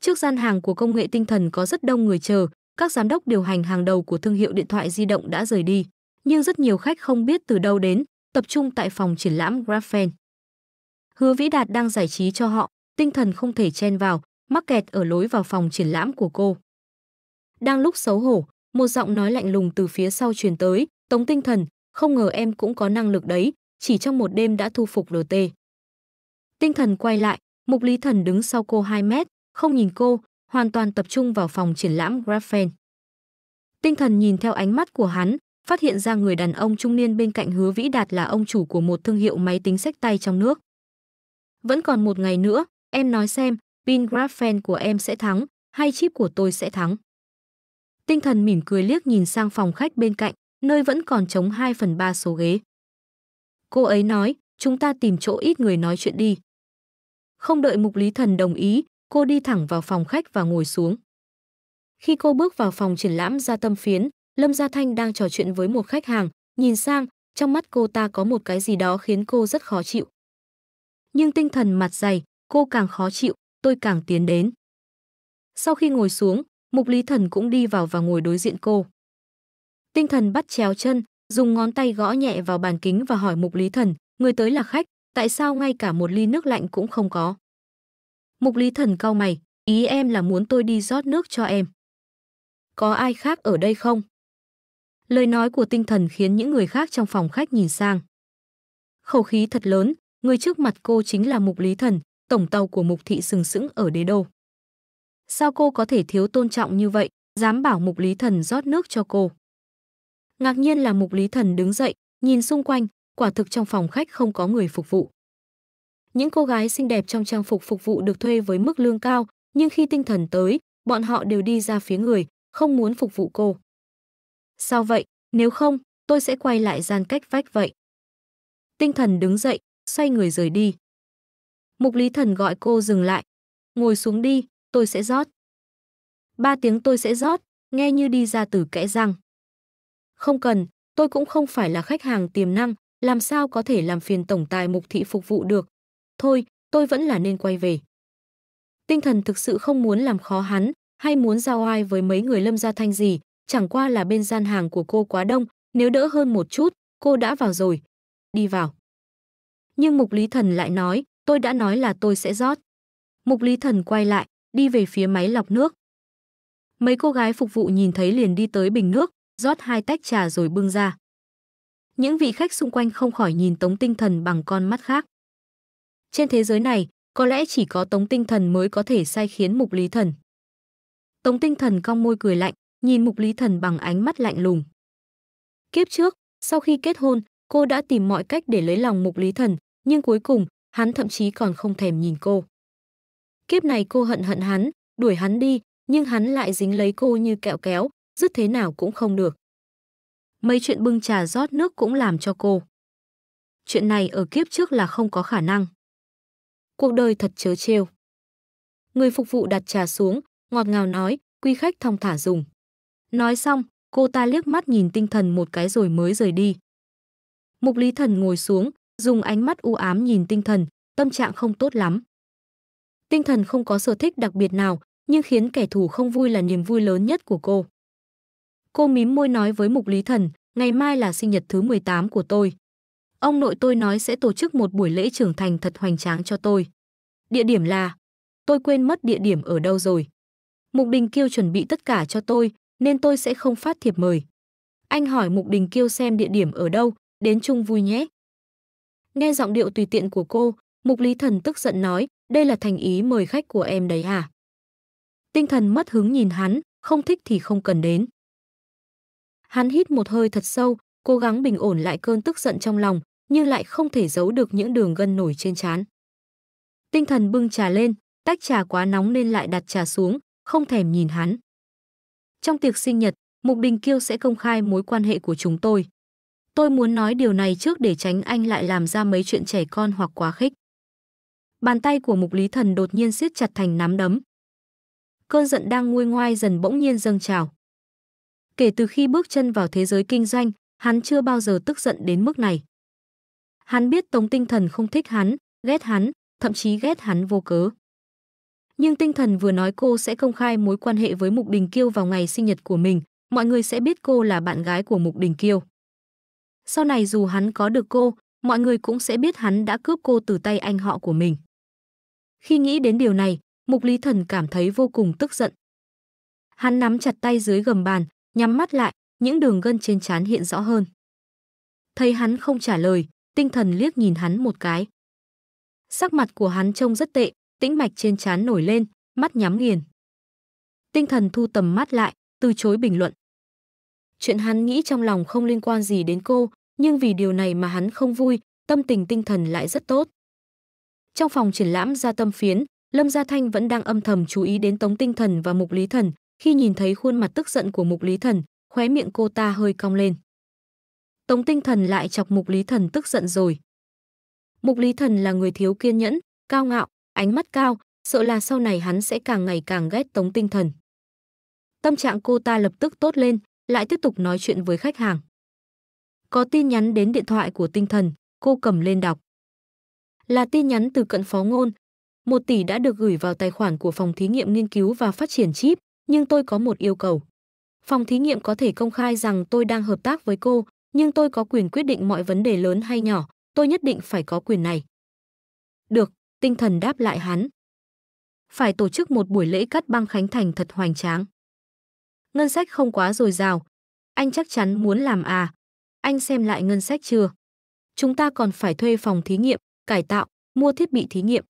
Trước gian hàng của công nghệ tinh thần có rất đông người chờ, các giám đốc điều hành hàng đầu của thương hiệu điện thoại di động đã rời đi, nhưng rất nhiều khách không biết từ đâu đến, tập trung tại phòng triển lãm Graphene. Hứa Vĩ Đạt đang giải trí cho họ, tinh thần không thể chen vào, mắc kẹt ở lối vào phòng triển lãm của cô. Đang lúc xấu hổ, một giọng nói lạnh lùng từ phía sau truyền tới, "Tống Tinh Thần, không ngờ em cũng có năng lực đấy, chỉ trong một đêm đã thu phục LT." Tinh Thần quay lại, Mục Lý Thần đứng sau cô 2 mét, không nhìn cô, hoàn toàn tập trung vào phòng triển lãm Grafen. Tinh Thần nhìn theo ánh mắt của hắn, phát hiện ra người đàn ông trung niên bên cạnh Hứa Vĩ Đạt là ông chủ của một thương hiệu máy tính sách tay trong nước. Vẫn còn một ngày nữa, em nói xem, pin graphene của em sẽ thắng, hay chip của tôi sẽ thắng. Tinh thần mỉm cười liếc nhìn sang phòng khách bên cạnh, nơi vẫn còn trống 2 phần 3 số ghế. Cô ấy nói, chúng ta tìm chỗ ít người nói chuyện đi. Không đợi mục lý thần đồng ý, cô đi thẳng vào phòng khách và ngồi xuống. Khi cô bước vào phòng triển lãm gia tâm phiến, Lâm Gia Thanh đang trò chuyện với một khách hàng, nhìn sang, trong mắt cô ta có một cái gì đó khiến cô rất khó chịu. Nhưng tinh thần mặt dày, cô càng khó chịu, tôi càng tiến đến. Sau khi ngồi xuống, Mục Lý Thần cũng đi vào và ngồi đối diện cô. Tinh thần bắt chéo chân, dùng ngón tay gõ nhẹ vào bàn kính và hỏi Mục Lý Thần, người tới là khách, tại sao ngay cả một ly nước lạnh cũng không có? Mục Lý Thần cau mày, ý em là muốn tôi đi rót nước cho em. Có ai khác ở đây không? Lời nói của tinh thần khiến những người khác trong phòng khách nhìn sang. Khẩu khí thật lớn, người trước mặt cô chính là Mục Lý Thần, tổng tàu của mục thị sừng sững ở đế đô. Sao cô có thể thiếu tôn trọng như vậy, dám bảo mục lý thần rót nước cho cô. Ngạc nhiên là mục lý thần đứng dậy, nhìn xung quanh, quả thực trong phòng khách không có người phục vụ. Những cô gái xinh đẹp trong trang phục phục vụ được thuê với mức lương cao, nhưng khi tinh thần tới, bọn họ đều đi ra phía người, không muốn phục vụ cô. Sao vậy? Nếu không, tôi sẽ quay lại gian cách vách vậy. Tinh thần đứng dậy, xoay người rời đi. Mục Lý Thần gọi cô dừng lại. Ngồi xuống đi, tôi sẽ rót. Ba tiếng tôi sẽ rót, nghe như đi ra từ kẽ răng. Không cần, tôi cũng không phải là khách hàng tiềm năng, làm sao có thể làm phiền tổng tài mục thị phục vụ được. Thôi, tôi vẫn là nên quay về. Tinh thần thực sự không muốn làm khó hắn, hay muốn giao ai với mấy người lâm gia thanh gì, chẳng qua là bên gian hàng của cô quá đông, nếu đỡ hơn một chút, cô đã vào rồi. Đi vào. Nhưng mục lý thần lại nói, Tôi đã nói là tôi sẽ rót. Mục Lý Thần quay lại, đi về phía máy lọc nước. Mấy cô gái phục vụ nhìn thấy liền đi tới bình nước, rót hai tách trà rồi bưng ra. Những vị khách xung quanh không khỏi nhìn Tống Tinh Thần bằng con mắt khác. Trên thế giới này, có lẽ chỉ có Tống Tinh Thần mới có thể sai khiến Mục Lý Thần. Tống Tinh Thần cong môi cười lạnh, nhìn Mục Lý Thần bằng ánh mắt lạnh lùng. Kiếp trước, sau khi kết hôn, cô đã tìm mọi cách để lấy lòng Mục Lý Thần, nhưng cuối cùng, hắn thậm chí còn không thèm nhìn cô. Kiếp này cô hận hận hắn, đuổi hắn đi, nhưng hắn lại dính lấy cô như kẹo kéo, dứt thế nào cũng không được. Mấy chuyện bưng trà rót nước cũng làm cho cô. Chuyện này ở kiếp trước là không có khả năng. Cuộc đời thật chớ trêu. Người phục vụ đặt trà xuống, ngọt ngào nói, quy khách thong thả dùng. Nói xong, cô ta liếc mắt nhìn tinh thần một cái rồi mới rời đi. Mục Lý Thần ngồi xuống, dùng ánh mắt u ám nhìn tinh thần, tâm trạng không tốt lắm. Tinh thần không có sở thích đặc biệt nào, nhưng khiến kẻ thù không vui là niềm vui lớn nhất của cô. Cô mím môi nói với Mục Lý Thần, ngày mai là sinh nhật thứ 18 của tôi. Ông nội tôi nói sẽ tổ chức một buổi lễ trưởng thành thật hoành tráng cho tôi. Địa điểm là... Tôi quên mất địa điểm ở đâu rồi. Mục Đình Kiêu chuẩn bị tất cả cho tôi, nên tôi sẽ không phát thiệp mời. Anh hỏi Mục Đình Kiêu xem địa điểm ở đâu, đến chung vui nhé. Nghe giọng điệu tùy tiện của cô, Mục Lý Thần tức giận nói, đây là thành ý mời khách của em đấy à? Tinh thần mất hứng nhìn hắn, không thích thì không cần đến. Hắn hít một hơi thật sâu, cố gắng bình ổn lại cơn tức giận trong lòng, nhưng lại không thể giấu được những đường gân nổi trên trán. Tinh thần bưng trà lên, tách trà quá nóng nên lại đặt trà xuống, không thèm nhìn hắn. Trong tiệc sinh nhật, Mục Đình Kiêu sẽ công khai mối quan hệ của chúng tôi. Tôi muốn nói điều này trước để tránh anh lại làm ra mấy chuyện trẻ con hoặc quá khích. Bàn tay của mục lý thần đột nhiên siết chặt thành nắm đấm. Cơn giận đang nguôi ngoai dần bỗng nhiên dâng trào. Kể từ khi bước chân vào thế giới kinh doanh, hắn chưa bao giờ tức giận đến mức này. Hắn biết Tống Tinh Thần không thích hắn, ghét hắn, thậm chí ghét hắn vô cớ. Nhưng Tinh Thần vừa nói cô sẽ công khai mối quan hệ với Mục Đình Kiêu vào ngày sinh nhật của mình, mọi người sẽ biết cô là bạn gái của Mục Đình Kiêu. Sau này dù hắn có được cô, mọi người cũng sẽ biết hắn đã cướp cô từ tay anh họ của mình. Khi nghĩ đến điều này, Mục Lý Thần cảm thấy vô cùng tức giận. Hắn nắm chặt tay dưới gầm bàn, nhắm mắt lại, những đường gân trên trán hiện rõ hơn. Thấy hắn không trả lời, tinh thần liếc nhìn hắn một cái. Sắc mặt của hắn trông rất tệ, tĩnh mạch trên trán nổi lên, mắt nhắm nghiền. Tinh thần thu tầm mắt lại, từ chối bình luận. Chuyện hắn nghĩ trong lòng không liên quan gì đến cô, nhưng vì điều này mà hắn không vui, tâm tình tinh thần lại rất tốt. Trong phòng triển lãm gia tâm phiến, Lâm Gia Thanh vẫn đang âm thầm chú ý đến Tống Tinh Thần và Mục Lý Thần, khi nhìn thấy khuôn mặt tức giận của Mục Lý Thần, khóe miệng cô ta hơi cong lên. Tống Tinh Thần lại chọc Mục Lý Thần tức giận rồi. Mục Lý Thần là người thiếu kiên nhẫn, cao ngạo, ánh mắt cao, sợ là sau này hắn sẽ càng ngày càng ghét Tống Tinh Thần. Tâm trạng cô ta lập tức tốt lên, lại tiếp tục nói chuyện với khách hàng. Có tin nhắn đến điện thoại của tinh thần, cô cầm lên đọc. Là tin nhắn từ cận phó ngôn. Một tỷ đã được gửi vào tài khoản của phòng thí nghiệm nghiên cứu và phát triển chip, nhưng tôi có một yêu cầu. Phòng thí nghiệm có thể công khai rằng tôi đang hợp tác với cô, nhưng tôi có quyền quyết định mọi vấn đề lớn hay nhỏ, tôi nhất định phải có quyền này. Được, tinh thần đáp lại hắn. Phải tổ chức một buổi lễ cắt băng khánh thành thật hoành tráng ngân sách không quá dồi dào. Anh chắc chắn muốn làm à? Anh xem lại ngân sách chưa? Chúng ta còn phải thuê phòng thí nghiệm, cải tạo, mua thiết bị thí nghiệm.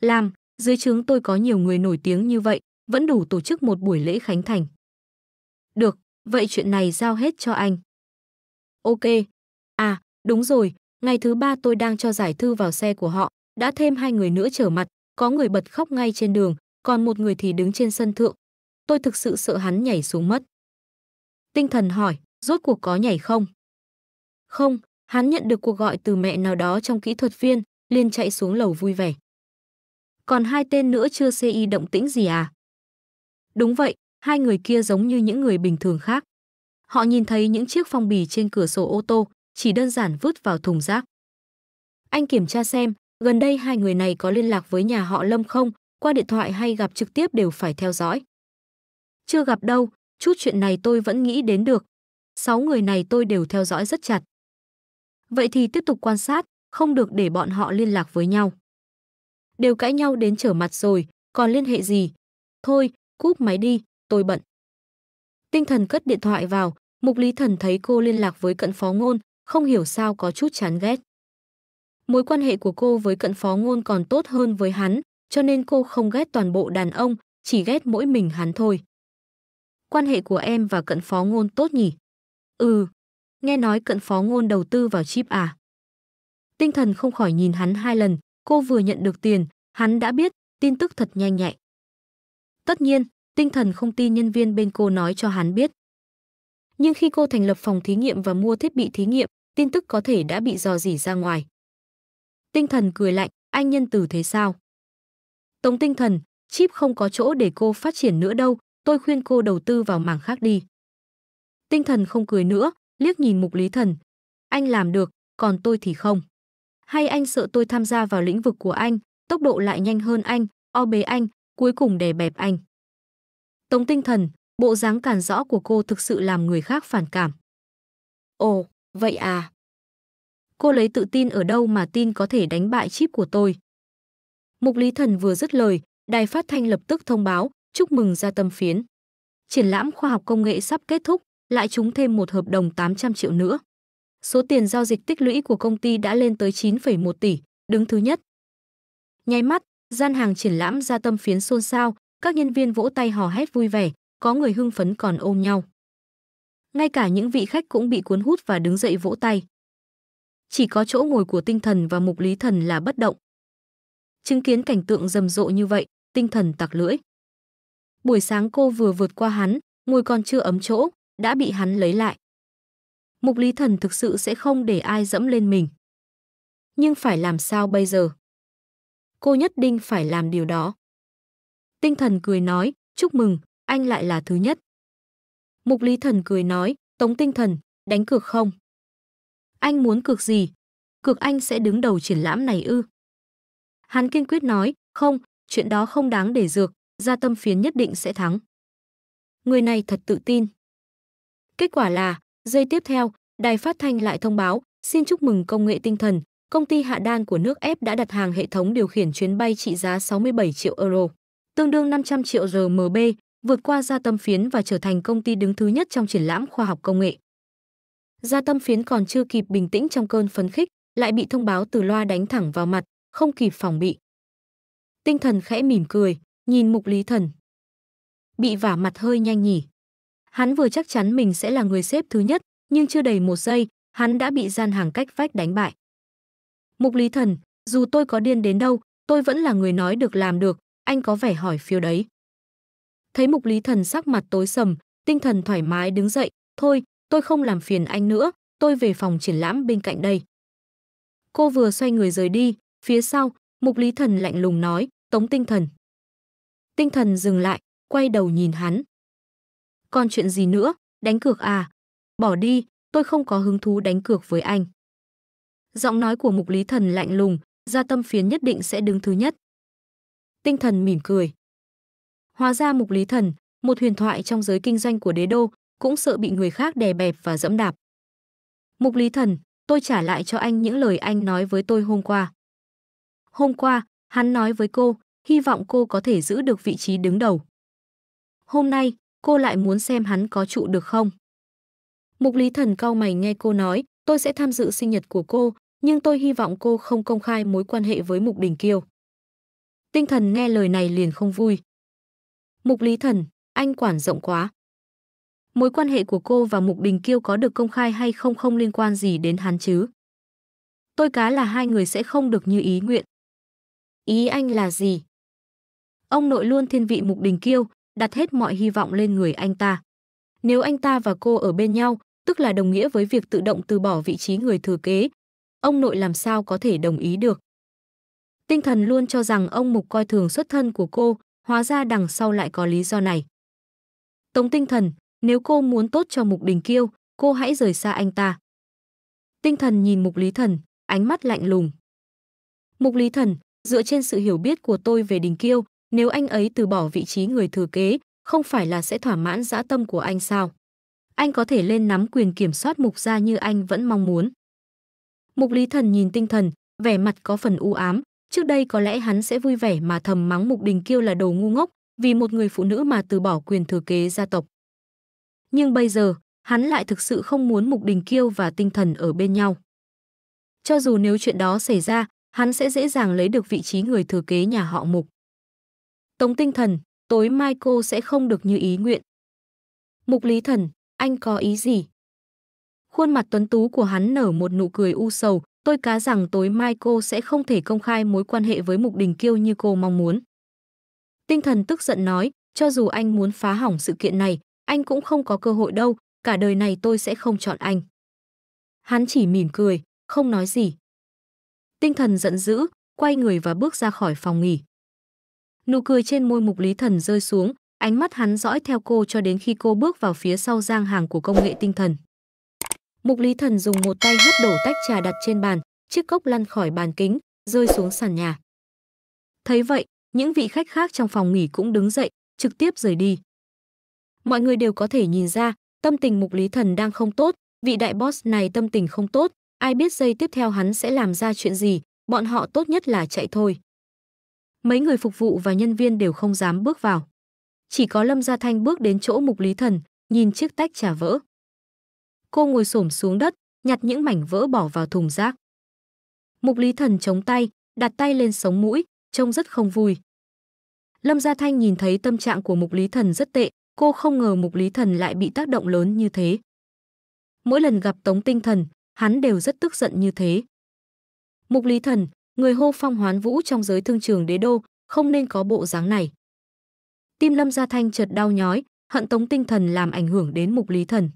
Làm, dưới trướng tôi có nhiều người nổi tiếng như vậy, vẫn đủ tổ chức một buổi lễ khánh thành. Được, vậy chuyện này giao hết cho anh. Ok. À, đúng rồi, ngày thứ ba tôi đang cho giải thư vào xe của họ, đã thêm hai người nữa trở mặt, có người bật khóc ngay trên đường, còn một người thì đứng trên sân thượng, tôi thực sự sợ hắn nhảy xuống mất. Tinh thần hỏi, rốt cuộc có nhảy không? Không, hắn nhận được cuộc gọi từ mẹ nào đó trong kỹ thuật viên, liền chạy xuống lầu vui vẻ. Còn hai tên nữa chưa CI động tĩnh gì à? Đúng vậy, hai người kia giống như những người bình thường khác. Họ nhìn thấy những chiếc phong bì trên cửa sổ ô tô, chỉ đơn giản vứt vào thùng rác. Anh kiểm tra xem, gần đây hai người này có liên lạc với nhà họ Lâm không, qua điện thoại hay gặp trực tiếp đều phải theo dõi. Chưa gặp đâu, chút chuyện này tôi vẫn nghĩ đến được. Sáu người này tôi đều theo dõi rất chặt. Vậy thì tiếp tục quan sát, không được để bọn họ liên lạc với nhau. Đều cãi nhau đến trở mặt rồi, còn liên hệ gì? Thôi, cúp máy đi, tôi bận. Tinh thần cất điện thoại vào, Mục Lý Thần thấy cô liên lạc với cận phó ngôn, không hiểu sao có chút chán ghét. Mối quan hệ của cô với cận phó ngôn còn tốt hơn với hắn, cho nên cô không ghét toàn bộ đàn ông, chỉ ghét mỗi mình hắn thôi quan hệ của em và cận phó ngôn tốt nhỉ? Ừ, nghe nói cận phó ngôn đầu tư vào chip à? Tinh thần không khỏi nhìn hắn hai lần, cô vừa nhận được tiền, hắn đã biết, tin tức thật nhanh nhạy. Tất nhiên, tinh thần không tin nhân viên bên cô nói cho hắn biết. Nhưng khi cô thành lập phòng thí nghiệm và mua thiết bị thí nghiệm, tin tức có thể đã bị dò dỉ ra ngoài. Tinh thần cười lạnh, anh nhân từ thế sao? Tống tinh thần, chip không có chỗ để cô phát triển nữa đâu, tôi khuyên cô đầu tư vào mảng khác đi. Tinh thần không cười nữa, liếc nhìn mục lý thần. Anh làm được, còn tôi thì không. Hay anh sợ tôi tham gia vào lĩnh vực của anh, tốc độ lại nhanh hơn anh, o bế anh, cuối cùng đè bẹp anh. Tống tinh thần, bộ dáng càn rõ của cô thực sự làm người khác phản cảm. Ồ, vậy à. Cô lấy tự tin ở đâu mà tin có thể đánh bại chip của tôi. Mục Lý Thần vừa dứt lời, đài phát thanh lập tức thông báo, chúc mừng gia tâm phiến. Triển lãm khoa học công nghệ sắp kết thúc, lại trúng thêm một hợp đồng 800 triệu nữa. Số tiền giao dịch tích lũy của công ty đã lên tới 9,1 tỷ, đứng thứ nhất. Nháy mắt, gian hàng triển lãm gia tâm phiến xôn xao, các nhân viên vỗ tay hò hét vui vẻ, có người hưng phấn còn ôm nhau. Ngay cả những vị khách cũng bị cuốn hút và đứng dậy vỗ tay. Chỉ có chỗ ngồi của tinh thần và mục lý thần là bất động. Chứng kiến cảnh tượng rầm rộ như vậy, tinh thần tặc lưỡi. Buổi sáng cô vừa vượt qua hắn, ngồi còn chưa ấm chỗ, đã bị hắn lấy lại. Mục Lý Thần thực sự sẽ không để ai dẫm lên mình. Nhưng phải làm sao bây giờ? Cô nhất định phải làm điều đó. Tinh thần cười nói, chúc mừng, anh lại là thứ nhất. Mục Lý Thần cười nói, Tống Tinh Thần, đánh cược không? Anh muốn cược gì? Cược anh sẽ đứng đầu triển lãm này ư? Hắn kiên quyết nói, không, chuyện đó không đáng để dược, gia tâm phiến nhất định sẽ thắng. Người này thật tự tin. Kết quả là, giây tiếp theo, đài phát thanh lại thông báo, xin chúc mừng công nghệ tinh thần, công ty hạ đan của nước F đã đặt hàng hệ thống điều khiển chuyến bay trị giá 67 triệu euro, tương đương 500 triệu RMB, vượt qua gia tâm phiến và trở thành công ty đứng thứ nhất trong triển lãm khoa học công nghệ. Gia tâm phiến còn chưa kịp bình tĩnh trong cơn phấn khích, lại bị thông báo từ loa đánh thẳng vào mặt, không kịp phòng bị. Tinh thần khẽ mỉm cười, Nhìn mục lý thần. Bị vả mặt hơi nhanh nhỉ. Hắn vừa chắc chắn mình sẽ là người xếp thứ nhất, nhưng chưa đầy một giây, hắn đã bị gian hàng cách vách đánh bại. Mục lý thần, dù tôi có điên đến đâu, tôi vẫn là người nói được làm được, anh có vẻ hỏi phiếu đấy. Thấy mục lý thần sắc mặt tối sầm, tinh thần thoải mái đứng dậy, thôi, tôi không làm phiền anh nữa, tôi về phòng triển lãm bên cạnh đây. Cô vừa xoay người rời đi, phía sau, mục lý thần lạnh lùng nói, tống tinh thần tinh thần dừng lại, quay đầu nhìn hắn. Còn chuyện gì nữa, đánh cược à? Bỏ đi, tôi không có hứng thú đánh cược với anh. Giọng nói của mục lý thần lạnh lùng, gia tâm phiến nhất định sẽ đứng thứ nhất. Tinh thần mỉm cười. Hóa ra mục lý thần, một huyền thoại trong giới kinh doanh của đế đô, cũng sợ bị người khác đè bẹp và dẫm đạp. Mục lý thần, tôi trả lại cho anh những lời anh nói với tôi hôm qua. Hôm qua, hắn nói với cô, hy vọng cô có thể giữ được vị trí đứng đầu. Hôm nay, cô lại muốn xem hắn có trụ được không. Mục Lý Thần cau mày nghe cô nói, tôi sẽ tham dự sinh nhật của cô, nhưng tôi hy vọng cô không công khai mối quan hệ với Mục Đình Kiêu. Tinh thần nghe lời này liền không vui. Mục Lý Thần, anh quản rộng quá. Mối quan hệ của cô và Mục Đình Kiêu có được công khai hay không không liên quan gì đến hắn chứ. Tôi cá là hai người sẽ không được như ý nguyện. Ý anh là gì? ông nội luôn thiên vị mục đình kiêu, đặt hết mọi hy vọng lên người anh ta. Nếu anh ta và cô ở bên nhau, tức là đồng nghĩa với việc tự động từ bỏ vị trí người thừa kế. Ông nội làm sao có thể đồng ý được? Tinh thần luôn cho rằng ông mục coi thường xuất thân của cô, hóa ra đằng sau lại có lý do này. Tống tinh thần, nếu cô muốn tốt cho mục đình kiêu, cô hãy rời xa anh ta. Tinh thần nhìn mục lý thần, ánh mắt lạnh lùng. Mục lý thần, dựa trên sự hiểu biết của tôi về đình kiêu, nếu anh ấy từ bỏ vị trí người thừa kế, không phải là sẽ thỏa mãn dã tâm của anh sao? Anh có thể lên nắm quyền kiểm soát mục gia như anh vẫn mong muốn. Mục Lý Thần nhìn tinh thần, vẻ mặt có phần u ám, trước đây có lẽ hắn sẽ vui vẻ mà thầm mắng Mục Đình kêu là đồ ngu ngốc, vì một người phụ nữ mà từ bỏ quyền thừa kế gia tộc. Nhưng bây giờ, hắn lại thực sự không muốn Mục Đình Kiêu và tinh thần ở bên nhau. Cho dù nếu chuyện đó xảy ra, hắn sẽ dễ dàng lấy được vị trí người thừa kế nhà họ Mục. Tống tinh thần, tối mai cô sẽ không được như ý nguyện. Mục lý thần, anh có ý gì? Khuôn mặt tuấn tú của hắn nở một nụ cười u sầu, tôi cá rằng tối mai cô sẽ không thể công khai mối quan hệ với Mục Đình Kiêu như cô mong muốn. Tinh thần tức giận nói, cho dù anh muốn phá hỏng sự kiện này, anh cũng không có cơ hội đâu, cả đời này tôi sẽ không chọn anh. Hắn chỉ mỉm cười, không nói gì. Tinh thần giận dữ, quay người và bước ra khỏi phòng nghỉ nụ cười trên môi mục lý thần rơi xuống ánh mắt hắn dõi theo cô cho đến khi cô bước vào phía sau giang hàng của công nghệ tinh thần mục lý thần dùng một tay hất đổ tách trà đặt trên bàn chiếc cốc lăn khỏi bàn kính rơi xuống sàn nhà thấy vậy những vị khách khác trong phòng nghỉ cũng đứng dậy trực tiếp rời đi mọi người đều có thể nhìn ra tâm tình mục lý thần đang không tốt vị đại boss này tâm tình không tốt ai biết giây tiếp theo hắn sẽ làm ra chuyện gì bọn họ tốt nhất là chạy thôi mấy người phục vụ và nhân viên đều không dám bước vào. Chỉ có Lâm Gia Thanh bước đến chỗ Mục Lý Thần, nhìn chiếc tách trà vỡ. Cô ngồi xổm xuống đất, nhặt những mảnh vỡ bỏ vào thùng rác. Mục Lý Thần chống tay, đặt tay lên sống mũi, trông rất không vui. Lâm Gia Thanh nhìn thấy tâm trạng của Mục Lý Thần rất tệ, cô không ngờ Mục Lý Thần lại bị tác động lớn như thế. Mỗi lần gặp Tống Tinh Thần, hắn đều rất tức giận như thế. Mục Lý Thần, người hô phong hoán vũ trong giới thương trường đế đô, không nên có bộ dáng này. Tim Lâm Gia Thanh chợt đau nhói, hận Tống Tinh Thần làm ảnh hưởng đến Mục Lý Thần.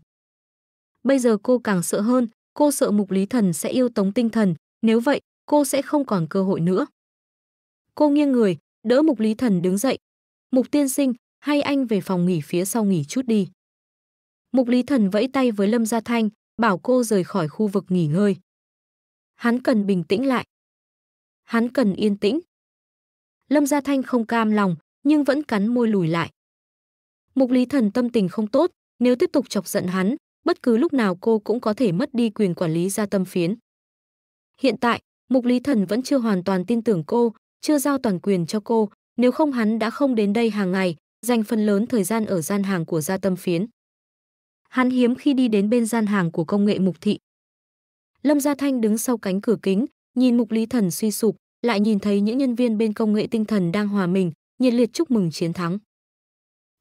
Bây giờ cô càng sợ hơn, cô sợ Mục Lý Thần sẽ yêu Tống Tinh Thần, nếu vậy, cô sẽ không còn cơ hội nữa. Cô nghiêng người, đỡ Mục Lý Thần đứng dậy. Mục tiên sinh, hay anh về phòng nghỉ phía sau nghỉ chút đi. Mục Lý Thần vẫy tay với Lâm Gia Thanh, bảo cô rời khỏi khu vực nghỉ ngơi. Hắn cần bình tĩnh lại hắn cần yên tĩnh. Lâm Gia Thanh không cam lòng, nhưng vẫn cắn môi lùi lại. Mục Lý Thần tâm tình không tốt, nếu tiếp tục chọc giận hắn, bất cứ lúc nào cô cũng có thể mất đi quyền quản lý gia tâm phiến. Hiện tại, Mục Lý Thần vẫn chưa hoàn toàn tin tưởng cô, chưa giao toàn quyền cho cô, nếu không hắn đã không đến đây hàng ngày, dành phần lớn thời gian ở gian hàng của gia tâm phiến. Hắn hiếm khi đi đến bên gian hàng của công nghệ mục thị. Lâm Gia Thanh đứng sau cánh cửa kính, Nhìn Mục Lý Thần suy sụp, lại nhìn thấy những nhân viên bên công nghệ tinh thần đang hòa mình, nhiệt liệt chúc mừng chiến thắng.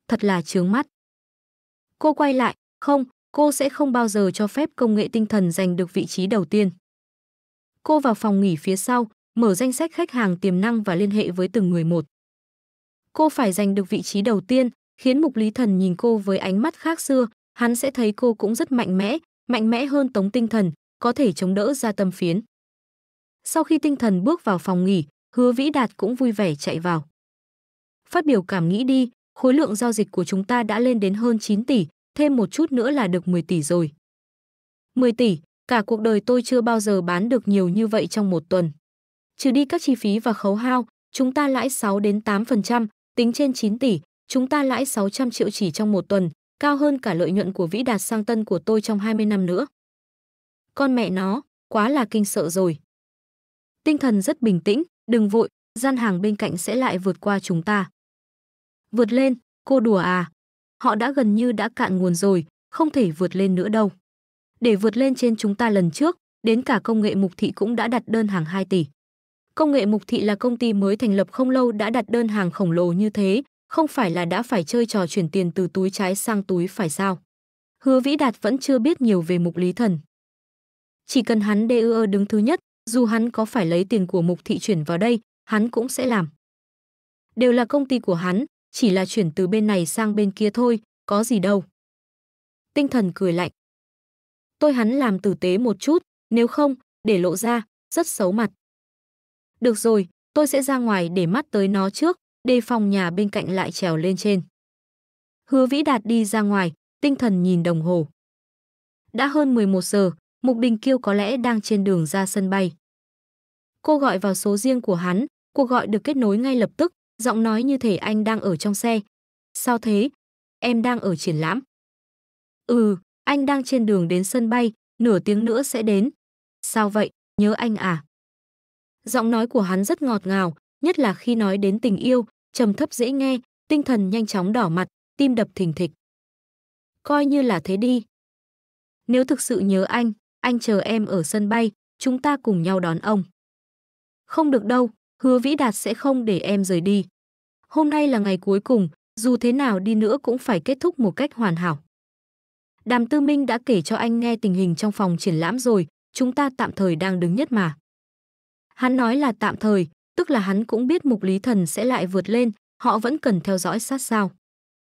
Thật là chướng mắt. Cô quay lại, không, cô sẽ không bao giờ cho phép công nghệ tinh thần giành được vị trí đầu tiên. Cô vào phòng nghỉ phía sau, mở danh sách khách hàng tiềm năng và liên hệ với từng người một. Cô phải giành được vị trí đầu tiên, khiến Mục Lý Thần nhìn cô với ánh mắt khác xưa, hắn sẽ thấy cô cũng rất mạnh mẽ, mạnh mẽ hơn Tống Tinh Thần, có thể chống đỡ ra tâm phiến. Sau khi tinh thần bước vào phòng nghỉ, Hứa Vĩ Đạt cũng vui vẻ chạy vào. Phát biểu cảm nghĩ đi, khối lượng giao dịch của chúng ta đã lên đến hơn 9 tỷ, thêm một chút nữa là được 10 tỷ rồi. 10 tỷ, cả cuộc đời tôi chưa bao giờ bán được nhiều như vậy trong một tuần. Trừ đi các chi phí và khấu hao, chúng ta lãi 6 đến 8%, tính trên 9 tỷ, chúng ta lãi 600 triệu chỉ trong một tuần, cao hơn cả lợi nhuận của Vĩ Đạt sang tân của tôi trong 20 năm nữa. Con mẹ nó, quá là kinh sợ rồi. Tinh thần rất bình tĩnh, đừng vội, gian hàng bên cạnh sẽ lại vượt qua chúng ta. Vượt lên, cô đùa à? Họ đã gần như đã cạn nguồn rồi, không thể vượt lên nữa đâu. Để vượt lên trên chúng ta lần trước, đến cả công nghệ mục thị cũng đã đặt đơn hàng 2 tỷ. Công nghệ mục thị là công ty mới thành lập không lâu đã đặt đơn hàng khổng lồ như thế, không phải là đã phải chơi trò chuyển tiền từ túi trái sang túi phải sao? Hứa Vĩ Đạt vẫn chưa biết nhiều về mục lý thần. Chỉ cần hắn DE đứng thứ nhất, dù hắn có phải lấy tiền của mục thị chuyển vào đây, hắn cũng sẽ làm. Đều là công ty của hắn, chỉ là chuyển từ bên này sang bên kia thôi, có gì đâu. Tinh thần cười lạnh. Tôi hắn làm tử tế một chút, nếu không, để lộ ra, rất xấu mặt. Được rồi, tôi sẽ ra ngoài để mắt tới nó trước, đề phòng nhà bên cạnh lại trèo lên trên. Hứa Vĩ Đạt đi ra ngoài, tinh thần nhìn đồng hồ. Đã hơn 11 giờ, Mục Đình Kiêu có lẽ đang trên đường ra sân bay. Cô gọi vào số riêng của hắn, cuộc gọi được kết nối ngay lập tức, giọng nói như thể anh đang ở trong xe. Sao thế? Em đang ở triển lãm. Ừ, anh đang trên đường đến sân bay, nửa tiếng nữa sẽ đến. Sao vậy, nhớ anh à? Giọng nói của hắn rất ngọt ngào, nhất là khi nói đến tình yêu, trầm thấp dễ nghe, tinh thần nhanh chóng đỏ mặt, tim đập thình thịch. Coi như là thế đi. Nếu thực sự nhớ anh, anh chờ em ở sân bay, chúng ta cùng nhau đón ông. Không được đâu, hứa Vĩ Đạt sẽ không để em rời đi. Hôm nay là ngày cuối cùng, dù thế nào đi nữa cũng phải kết thúc một cách hoàn hảo. Đàm Tư Minh đã kể cho anh nghe tình hình trong phòng triển lãm rồi, chúng ta tạm thời đang đứng nhất mà. Hắn nói là tạm thời, tức là hắn cũng biết mục lý thần sẽ lại vượt lên, họ vẫn cần theo dõi sát sao.